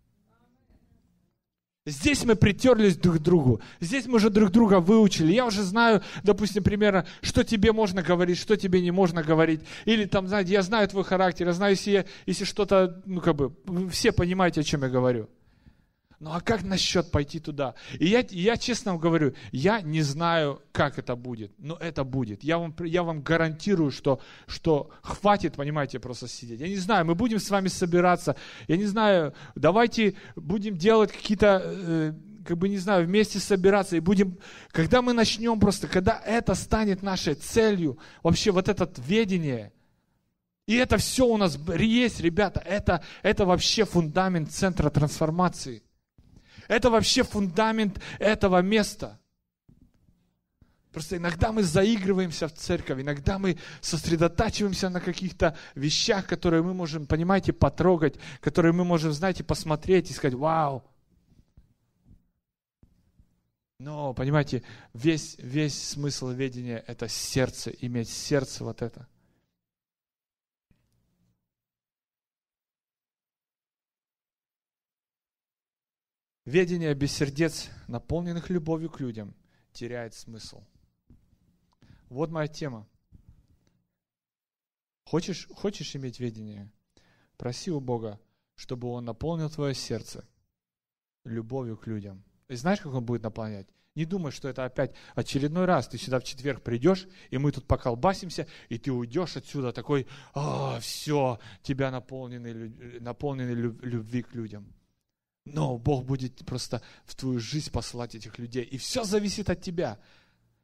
Speaker 1: Здесь мы притерлись друг к другу. Здесь мы уже друг друга выучили. Я уже знаю, допустим, примерно, что тебе можно говорить, что тебе не можно говорить. Или там, знаете, я знаю твой характер, я знаю, если, если что-то, ну как бы, все понимаете, о чем я говорю ну а как насчет пойти туда? И я, я честно вам говорю, я не знаю, как это будет, но это будет. Я вам, я вам гарантирую, что, что хватит, понимаете, просто сидеть. Я не знаю, мы будем с вами собираться, я не знаю, давайте будем делать какие-то... Э, как бы, не знаю, вместе собираться и будем, когда мы начнем просто, когда это станет нашей целью, вообще вот это ведение, и это все у нас есть, ребята, это, это вообще фундамент центра трансформации – это вообще фундамент этого места. Просто иногда мы заигрываемся в церковь, иногда мы сосредотачиваемся на каких-то вещах, которые мы можем, понимаете, потрогать, которые мы можем, знаете, посмотреть и сказать, вау. Но, понимаете, весь, весь смысл ведения – это сердце, иметь сердце вот это – Ведение без сердец, наполненных любовью к людям, теряет смысл. Вот моя тема. Хочешь, хочешь иметь ведение? Проси у Бога, чтобы Он наполнил твое сердце любовью к людям. И знаешь, как Он будет наполнять? Не думай, что это опять очередной раз. Ты сюда в четверг придешь, и мы тут поколбасимся, и ты уйдешь отсюда такой, а, все, тебя наполнены, наполнены любви к людям. Но Бог будет просто в твою жизнь послать этих людей. И все зависит от тебя.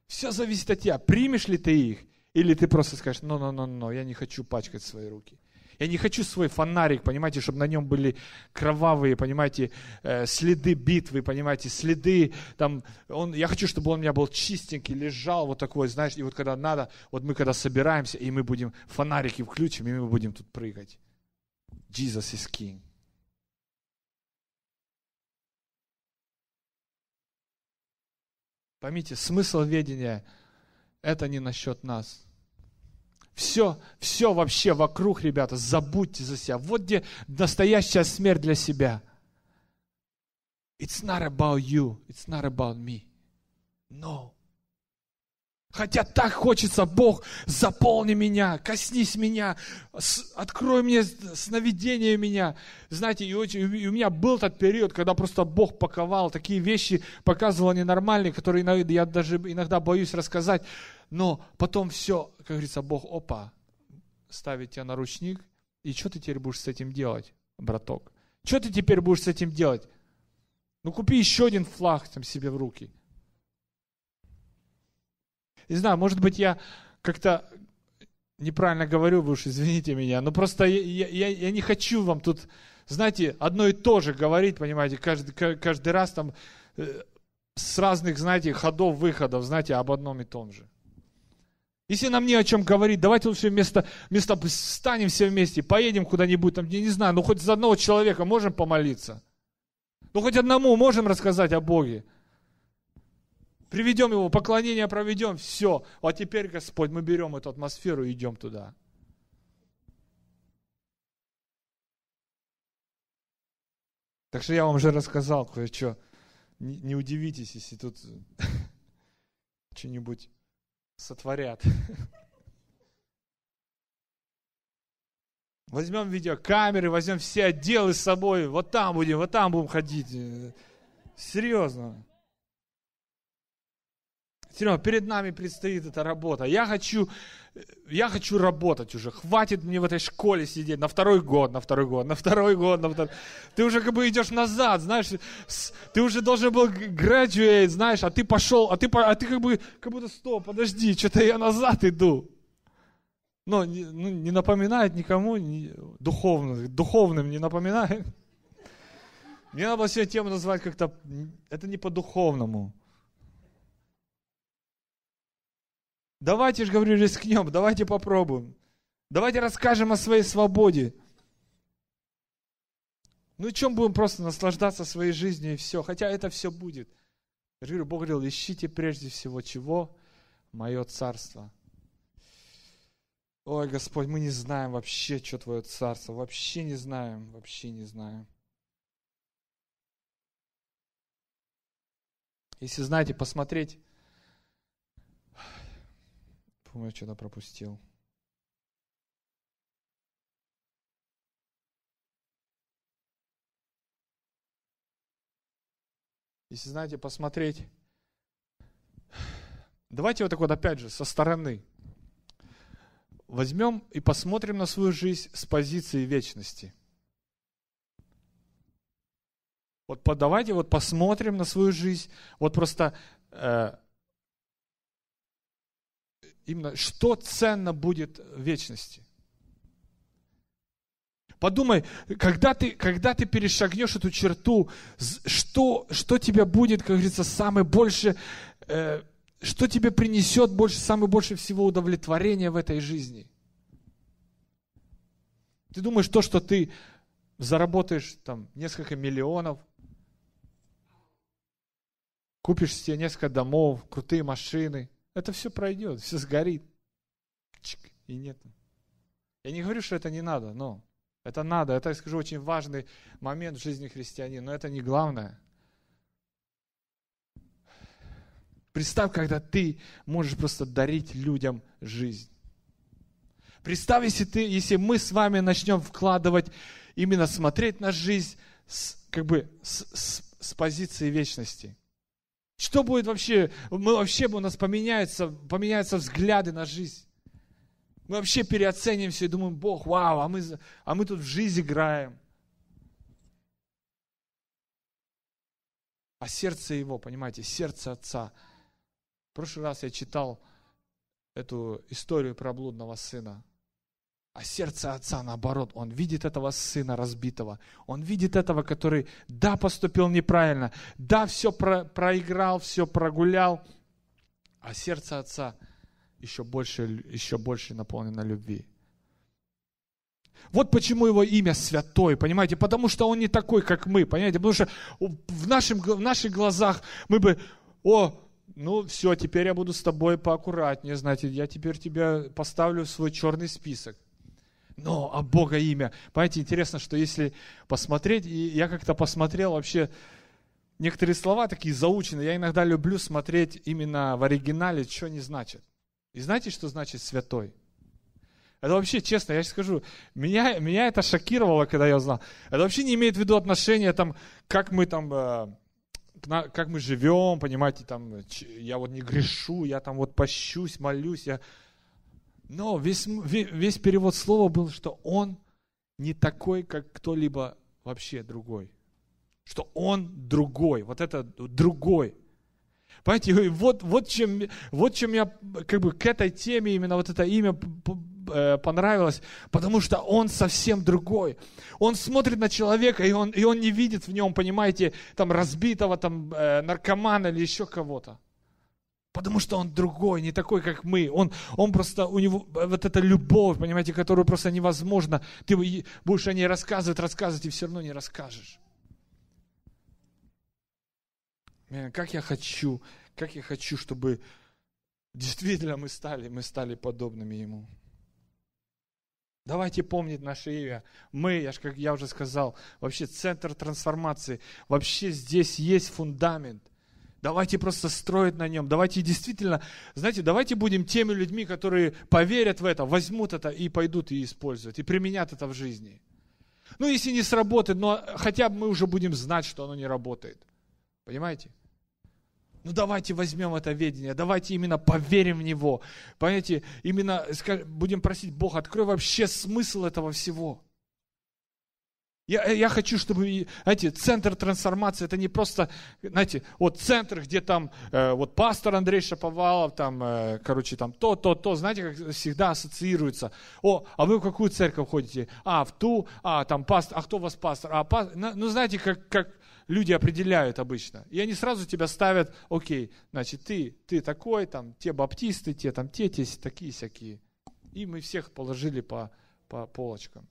Speaker 1: Все зависит от тебя. Примешь ли ты их? Или ты просто скажешь, ну-ну-ну-ну, я не хочу пачкать свои руки. Я не хочу свой фонарик, понимаете, чтобы на нем были кровавые, понимаете, э, следы битвы, понимаете, следы там. Он, я хочу, чтобы он у меня был чистенький, лежал вот такой, знаешь, и вот когда надо, вот мы когда собираемся, и мы будем фонарики включим, и мы будем тут прыгать. Jesus is King. Поймите, смысл ведения – это не насчет нас. Все, все вообще вокруг, ребята, забудьте за себя. Вот где настоящая смерть для себя. It's not about you, it's not about me. No. Хотя так хочется, Бог, заполни меня, коснись меня, открой мне сновидение меня. Знаете, и, очень, и у меня был тот период, когда просто Бог паковал, такие вещи показывал ненормальные, которые иногда я даже иногда боюсь рассказать. Но потом все, как говорится, Бог, опа, ставит тебя на ручник, и что ты теперь будешь с этим делать, браток? Что ты теперь будешь с этим делать? Ну купи еще один флаг там себе в руки. Не знаю, может быть, я как-то неправильно говорю, вы уж извините меня, но просто я, я, я не хочу вам тут, знаете, одно и то же говорить, понимаете, каждый, каждый раз там э, с разных, знаете, ходов, выходов, знаете, об одном и том же. Если нам не о чем говорить, давайте лучше вместо, вместо встанем все вместе, поедем куда-нибудь, там, я не знаю, ну хоть за одного человека можем помолиться. Ну хоть одному можем рассказать о Боге. Приведем его, поклонение проведем, все. А теперь, Господь, мы берем эту атмосферу и идем туда. Так что я вам уже рассказал кое-что. Не, не удивитесь, если тут что-нибудь сотворят. Возьмем видеокамеры, возьмем все отделы с собой, вот там будем, вот там будем ходить. Э, Серьезно. Серега, перед нами предстоит эта работа. Я хочу, я хочу работать уже. Хватит мне в этой школе сидеть на второй год, на второй год, на второй год, на второй. Ты уже как бы идешь назад, знаешь, ты уже должен был graduate, знаешь, а ты пошел, а ты, а ты как бы, как будто, стоп, подожди, что-то я назад иду. Но не, ну, не напоминает никому, не, духовно, духовным не напоминает. Мне надо было сегодня тему назвать как-то, это не по-духовному. Давайте же, говорю, рискнем, давайте попробуем. Давайте расскажем о своей свободе. Ну, чем будем просто наслаждаться своей жизнью и все. Хотя это все будет. Я же говорю, Бог говорил, ищите прежде всего чего? Мое царство. Ой, Господь, мы не знаем вообще, что Твое царство. Вообще не знаем, вообще не знаем. Если знаете, посмотреть Думаю, что-то пропустил. Если, знаете, посмотреть... Давайте вот так вот опять же со стороны. Возьмем и посмотрим на свою жизнь с позиции вечности. Вот давайте вот посмотрим на свою жизнь. Вот просто э, Именно, что ценно будет в вечности. Подумай, когда ты, когда ты перешагнешь эту черту, что, что тебе будет, как говорится, самое больше, э, что тебе принесет больше, самое больше всего удовлетворения в этой жизни? Ты думаешь, то, что ты заработаешь там несколько миллионов, купишь себе несколько домов, крутые машины – это все пройдет, все сгорит. Чик, и нет. Я не говорю, что это не надо, но это надо. Это, я скажу, очень важный момент в жизни христианина, но это не главное. Представь, когда ты можешь просто дарить людям жизнь. Представь, если, ты, если мы с вами начнем вкладывать, именно смотреть на жизнь с, как бы с, с, с позиции вечности – что будет вообще? Мы вообще у нас поменяются, поменяются взгляды на жизнь. Мы вообще переоценим все и думаем, Бог, вау, а мы, а мы тут в жизнь играем. А сердце его, понимаете, сердце отца. В прошлый раз я читал эту историю про блудного сына. А сердце отца, наоборот, он видит этого сына разбитого, он видит этого, который, да, поступил неправильно, да, все про, проиграл, все прогулял, а сердце отца еще больше, еще больше наполнено любви. Вот почему его имя святой, понимаете? Потому что он не такой, как мы, понимаете? Потому что в, нашем, в наших глазах мы бы, о, ну все, теперь я буду с тобой поаккуратнее, знаете, я теперь тебя поставлю в свой черный список но о Бога имя. Понимаете, интересно, что если посмотреть, и я как-то посмотрел вообще некоторые слова такие заучены, я иногда люблю смотреть именно в оригинале, что они значат. И знаете, что значит святой? Это вообще, честно, я скажу, меня, меня это шокировало, когда я узнал. Это вообще не имеет в виду отношения, там, как мы там, э, как мы живем, понимаете, там, я вот не грешу, я там вот пощусь, молюсь, я но весь, весь перевод слова был, что он не такой, как кто-либо вообще другой. Что он другой. Вот это другой. Понимаете, вот, вот, чем, вот чем я как бы к этой теме, именно вот это имя э, понравилось, потому что он совсем другой. Он смотрит на человека, и он, и он не видит в нем, понимаете, там разбитого там э, наркомана или еще кого-то. Потому что он другой, не такой, как мы. Он, он просто, у него э, вот эта любовь, понимаете, которую просто невозможно. Ты будешь о ней рассказывать, рассказывать, и все равно не расскажешь. Э, как я хочу, как я хочу, чтобы действительно мы стали, мы стали подобными Ему. Давайте помнить наше имя. Мы, я же, как я уже сказал, вообще центр трансформации. Вообще здесь есть фундамент – Давайте просто строить на нем. Давайте действительно, знаете, давайте будем теми людьми, которые поверят в это, возьмут это и пойдут и используют, и применят это в жизни. Ну, если не сработает, но хотя бы мы уже будем знать, что оно не работает. Понимаете? Ну давайте возьмем это ведение, давайте именно поверим в него. Понимаете, именно будем просить Бога, открой вообще смысл этого всего. Я, э, я хочу, чтобы, знаете, центр трансформации, это не просто, знаете, вот центр, где там, э, вот пастор Андрей Шаповалов, там, э, короче, там то, то, то, знаете, как всегда ассоциируется. О, а вы в какую церковь ходите? А, в ту, а, там пастор, а кто у вас пастор? А, пастор, ну, ну, знаете, как, как люди определяют обычно. И они сразу тебя ставят, окей, значит, ты, ты такой, там, те баптисты, те там, те, те, такие всякие. И мы всех положили по, по полочкам.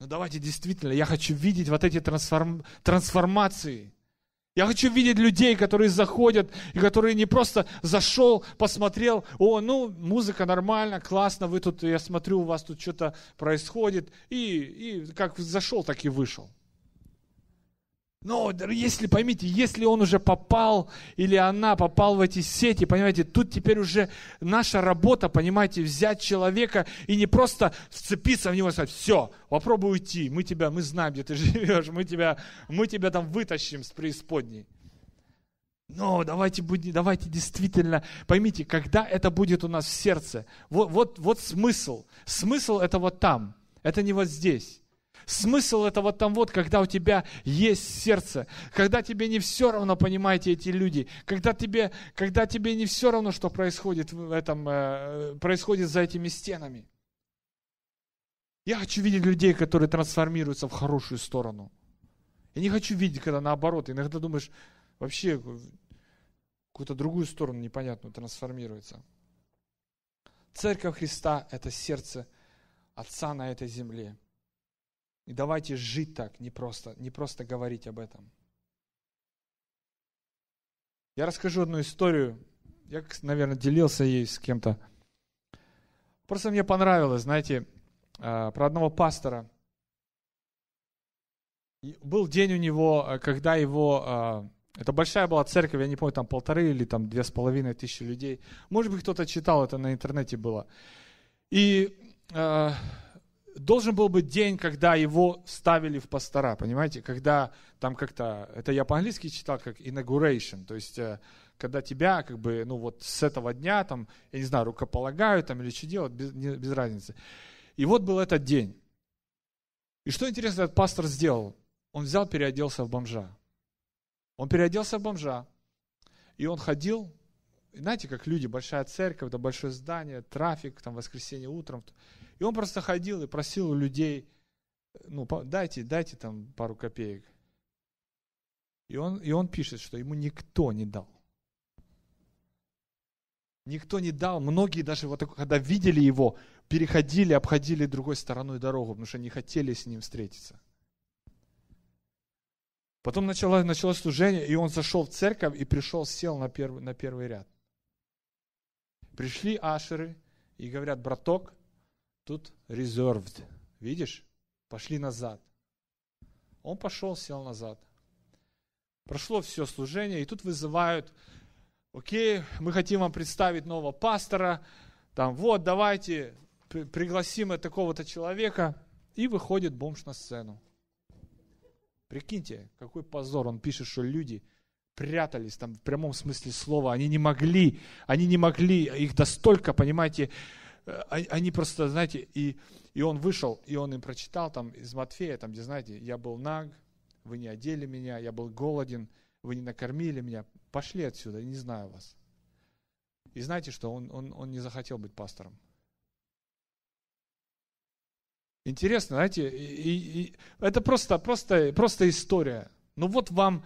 Speaker 1: Но «Ну, давайте действительно, я хочу видеть вот эти трансформ... трансформации. Я хочу видеть людей, которые заходят, и которые не просто зашел, посмотрел, о, ну, музыка нормально, классно, вы тут, я смотрю, у вас тут что-то происходит, и, и как зашел, так и вышел. Но если, поймите, если он уже попал или она попал в эти сети, понимаете, тут теперь уже наша работа, понимаете, взять человека и не просто вцепиться в него и сказать, все, попробуй уйти, мы тебя, мы знаем, где ты живешь, мы тебя, мы тебя там вытащим с преисподней. Но давайте, будем, давайте действительно, поймите, когда это будет у нас в сердце, вот, вот, вот смысл. Смысл это вот там, это не вот здесь. Смысл этого там вот, когда у тебя есть сердце, когда тебе не все равно, понимаете, эти люди, когда тебе, когда тебе не все равно, что происходит, в этом, э, происходит за этими стенами. Я хочу видеть людей, которые трансформируются в хорошую сторону. Я не хочу видеть, когда наоборот. Иногда думаешь, вообще какую-то другую сторону непонятную трансформируется. Церковь Христа – это сердце Отца на этой земле – и давайте жить так, не просто, не просто говорить об этом. Я расскажу одну историю. Я, наверное, делился ей с кем-то. Просто мне понравилось, знаете, а, про одного пастора. Был день у него, а, когда его... А, это большая была церковь, я не помню, там полторы или там две с половиной тысячи людей. Может быть, кто-то читал, это на интернете было. И должен был быть день, когда его ставили в пастора, понимаете, когда там как-то, это я по-английски читал как inauguration, то есть э, когда тебя как бы, ну вот с этого дня там, я не знаю, рукополагают там или что делают, без, не, без разницы. И вот был этот день. И что интересно, этот пастор сделал? Он взял, переоделся в бомжа. Он переоделся в бомжа. И он ходил, и знаете, как люди, большая церковь, да большое здание, трафик, там воскресенье утром. И он просто ходил и просил у людей, ну, дайте, дайте там пару копеек. И он, и он пишет, что ему никто не дал. Никто не дал. Многие даже вот когда видели его, переходили, обходили другой стороной дорогу, потому что не хотели с ним встретиться. Потом началось, началось служение, и он зашел в церковь и пришел, сел на первый, на первый ряд. Пришли ашеры и говорят, браток, Тут reserved. Видишь? Пошли назад. Он пошел, сел назад. Прошло все служение, и тут вызывают, окей, мы хотим вам представить нового пастора, там, вот, давайте, пригласим такого-то человека, и выходит бомж на сцену. Прикиньте, какой позор, он пишет, что люди прятались, там в прямом смысле слова, они не могли, они не могли, их настолько, понимаете, а, а, они просто, знаете, и, и он вышел, и он им прочитал там из Матфея, там, где, знаете, я был наг, вы не одели меня, я был голоден, вы не накормили меня, пошли отсюда, я не знаю вас. И знаете что, он, он, он не захотел быть пастором. Интересно, знаете, и, и, и это просто, просто, просто история. Ну вот вам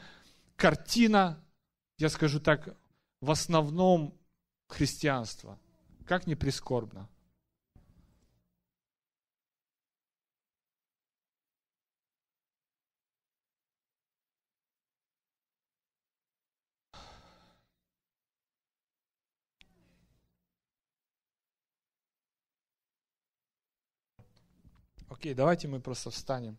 Speaker 1: картина, я скажу так, в основном христианство. Как не прискорбно. Окей, давайте мы просто встанем.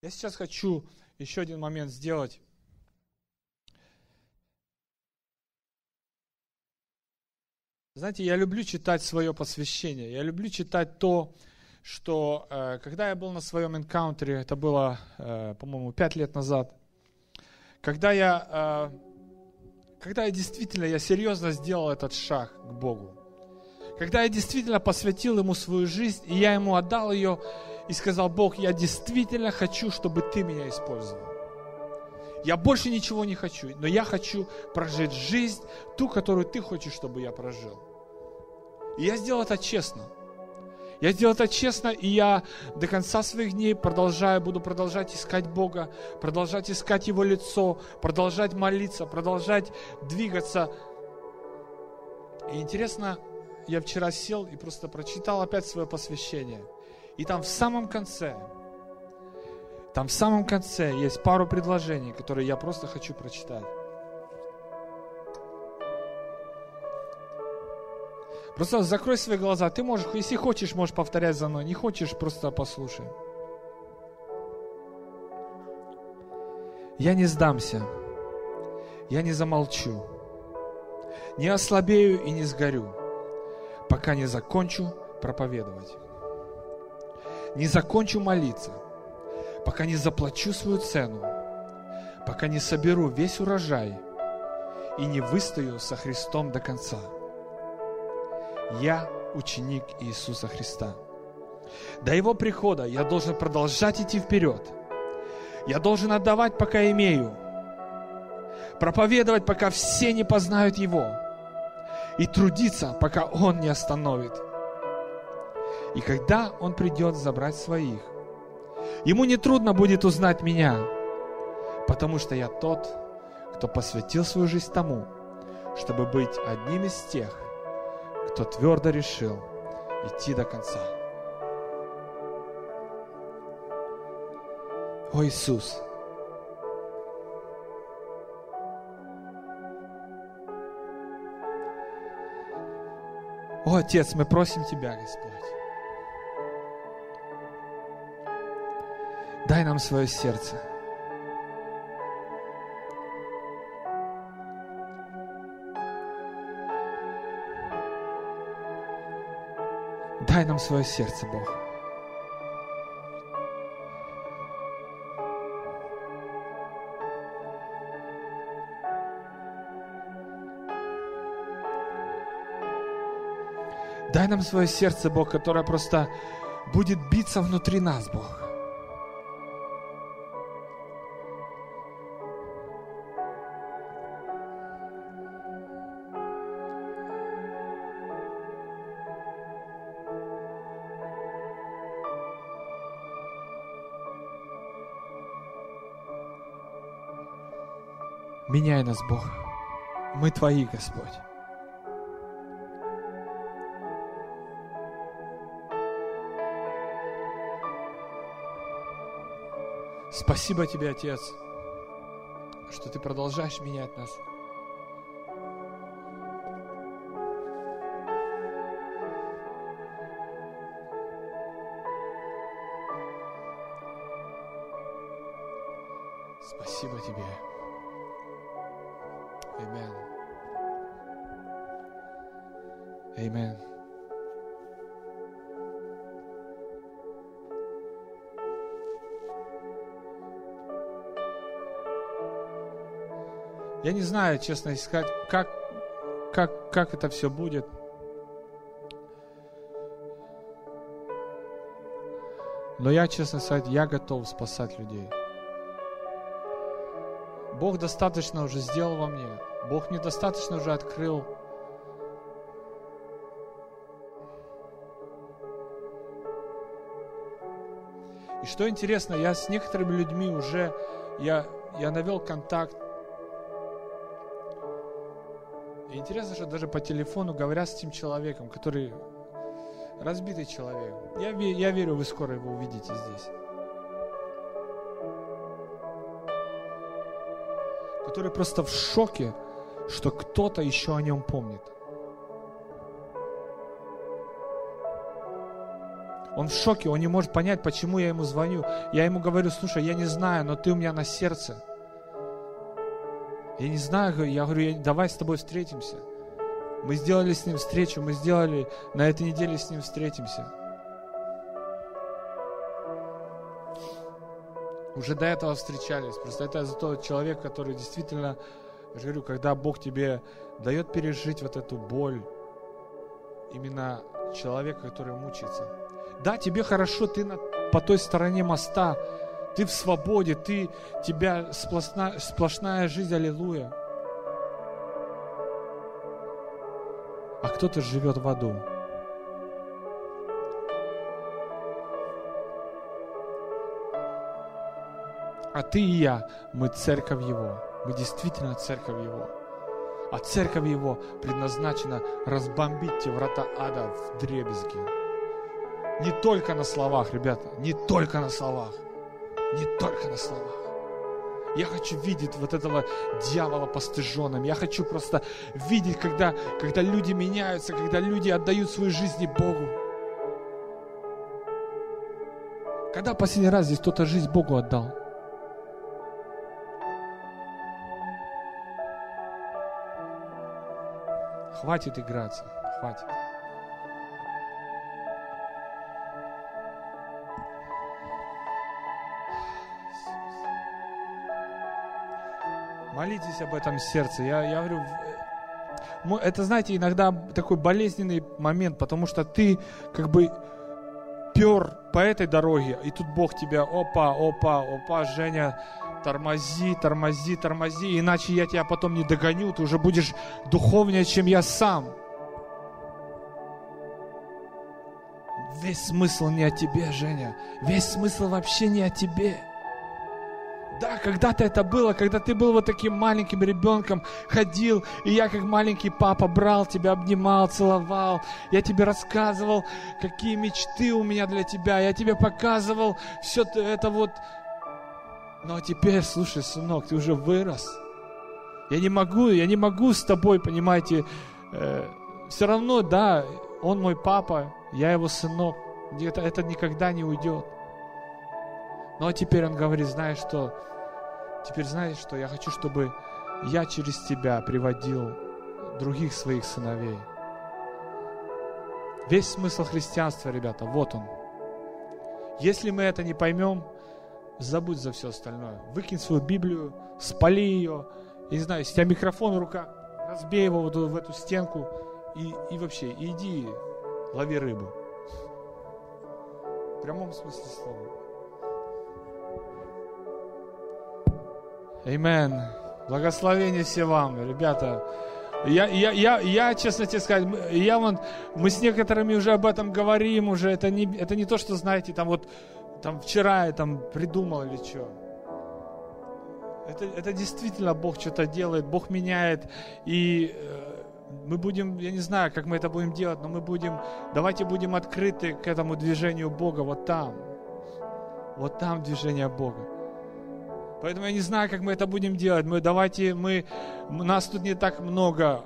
Speaker 1: Я сейчас хочу еще один момент сделать. Знаете, я люблю читать свое посвящение. Я люблю читать то, что э, когда я был на своем энкаунтере, это было, э, по-моему, пять лет назад, когда я, э, когда я действительно, я серьезно сделал этот шаг к Богу, когда я действительно посвятил Ему свою жизнь, и я Ему отдал ее, и сказал, Бог, я действительно хочу, чтобы Ты меня использовал. Я больше ничего не хочу, но я хочу прожить жизнь, ту, которую Ты хочешь, чтобы я прожил. И я сделал это честно. Я сделал это честно, и я до конца своих дней продолжаю, буду продолжать искать Бога, продолжать искать Его лицо, продолжать молиться, продолжать двигаться. И интересно, я вчера сел и просто прочитал опять свое посвящение. И там в самом конце, там в самом конце есть пару предложений, которые я просто хочу прочитать. Просто закрой свои глаза. Ты можешь, если хочешь, можешь повторять за мной. Не хочешь, просто послушай. Я не сдамся. Я не замолчу. Не ослабею и не сгорю, пока не закончу проповедовать. Не закончу молиться, пока не заплачу свою цену, пока не соберу весь урожай и не выстою со Христом до конца я ученик Иисуса Христа. До Его прихода я должен продолжать идти вперед. Я должен отдавать, пока имею. Проповедовать, пока все не познают Его. И трудиться, пока Он не остановит. И когда Он придет забрать своих, Ему нетрудно будет узнать меня, потому что я тот, кто посвятил свою жизнь тому, чтобы быть одним из тех, кто твердо решил идти до конца. О Иисус! О Отец, мы просим Тебя, Господь. Дай нам свое сердце – Дай нам свое сердце, Бог. Дай нам свое сердце, Бог, которое просто будет биться внутри нас, Бог. Меняй нас, Бог. Мы Твои, Господь. Спасибо Тебе, Отец, что Ты продолжаешь менять нас. не знаю, честно сказать, как, как, как это все будет. Но я, честно сказать, я готов спасать людей. Бог достаточно уже сделал во мне. Бог мне достаточно уже открыл. И что интересно, я с некоторыми людьми уже, я, я навел контакт, Интересно, что даже по телефону говорят с тем человеком, который разбитый человек. Я, я верю, вы скоро его увидите здесь. Который просто в шоке, что кто-то еще о нем помнит. Он в шоке, он не может понять, почему я ему звоню. Я ему говорю, слушай, я не знаю, но ты у меня на сердце. Я не знаю, я говорю, я, давай с тобой встретимся. Мы сделали с ним встречу, мы сделали, на этой неделе с ним встретимся. Уже до этого встречались. Просто это за тот человек, который действительно, я же говорю, когда Бог тебе дает пережить вот эту боль, именно человека, который мучается. Да, тебе хорошо, ты на, по той стороне моста, ты в свободе, ты, тебя сплошна, сплошная жизнь, аллилуйя. А кто-то живет в аду. А ты и я, мы церковь Его. Мы действительно церковь Его. А церковь Его предназначена разбомбить те врата ада в дребезги. Не только на словах, ребята, не только на словах не только на словах. Я хочу видеть вот этого дьявола постыженным. Я хочу просто видеть, когда, когда люди меняются, когда люди отдают свою жизнь Богу. Когда последний раз здесь кто-то жизнь Богу отдал? Хватит играться, хватит. Молитесь об этом сердце. Я, я говорю, э, это, знаете, иногда такой болезненный момент, потому что ты как бы пер по этой дороге, и тут Бог тебя, опа, опа, опа, Женя, тормози, тормози, тормози, иначе я тебя потом не догоню, ты уже будешь духовнее, чем я сам. Весь смысл не о тебе, Женя. Весь смысл вообще не о тебе. Да, когда-то это было, когда ты был вот таким маленьким ребенком, ходил, и я как маленький папа брал тебя, обнимал, целовал. Я тебе рассказывал, какие мечты у меня для тебя. Я тебе показывал все это вот. Но теперь, слушай, сынок, ты уже вырос. Я не могу, я не могу с тобой, понимаете. Э, все равно, да, он мой папа, я его сынок. Это, это никогда не уйдет. Но ну, а теперь он говорит, знаешь что, теперь знаешь что, я хочу, чтобы я через тебя приводил других своих сыновей. Весь смысл христианства, ребята, вот он. Если мы это не поймем, забудь за все остальное. Выкинь свою Библию, спали ее, я не знаю, если у тебя микрофон рука, разбей его вот в эту стенку и, и вообще, иди лови рыбу. В прямом смысле слова. Аминь. Благословение все вам, ребята. Я, я, я, я, честно тебе сказать, я вон, мы с некоторыми уже об этом говорим, уже это не, это не то, что, знаете, там вот, там вчера я там придумал или что. Это, это действительно Бог что-то делает, Бог меняет, и э, мы будем, я не знаю, как мы это будем делать, но мы будем, давайте будем открыты к этому движению Бога вот там. Вот там движение Бога. Поэтому я не знаю, как мы это будем делать. Мы давайте, мы, нас тут не так много,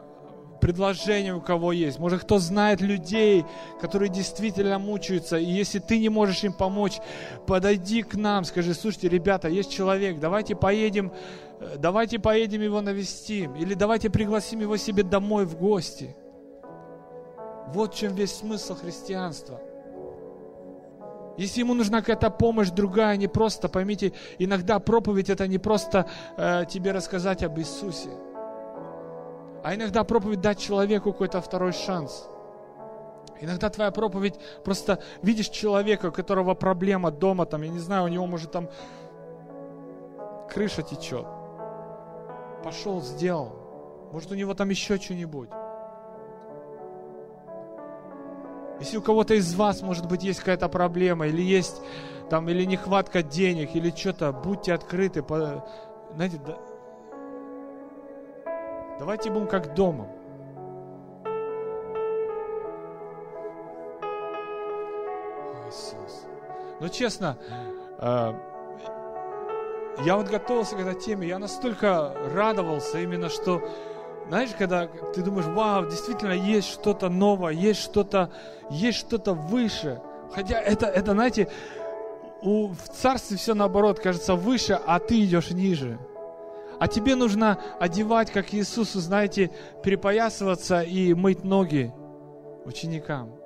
Speaker 1: предложения у кого есть. Может, кто знает людей, которые действительно мучаются. И если ты не можешь им помочь, подойди к нам, скажи, слушайте, ребята, есть человек, давайте поедем, э, давайте поедем его навестим. Или давайте пригласим его себе домой в гости. Вот в чем весь смысл христианства – если ему нужна какая-то помощь другая, не просто, поймите, иногда проповедь это не просто э, тебе рассказать об Иисусе, а иногда проповедь дать человеку какой-то второй шанс. Иногда твоя проповедь просто видишь человека, у которого проблема дома, там, я не знаю, у него может там крыша течет. Пошел, сделал. Может, у него там еще что-нибудь. Если у кого-то из вас, может быть, есть какая-то проблема, или есть там, или нехватка денег, или что-то, будьте открыты. По... Знаете, да... давайте будем как дома. Иисус. Но ну, честно, э, я вот готовился к этой теме, я настолько радовался именно, что знаешь, когда ты думаешь, вау, действительно есть что-то новое, есть что-то, есть что-то выше. Хотя это, это, знаете, у, в царстве все наоборот, кажется, выше, а ты идешь ниже. А тебе нужно одевать, как Иисусу, знаете, перепоясываться и мыть ноги ученикам.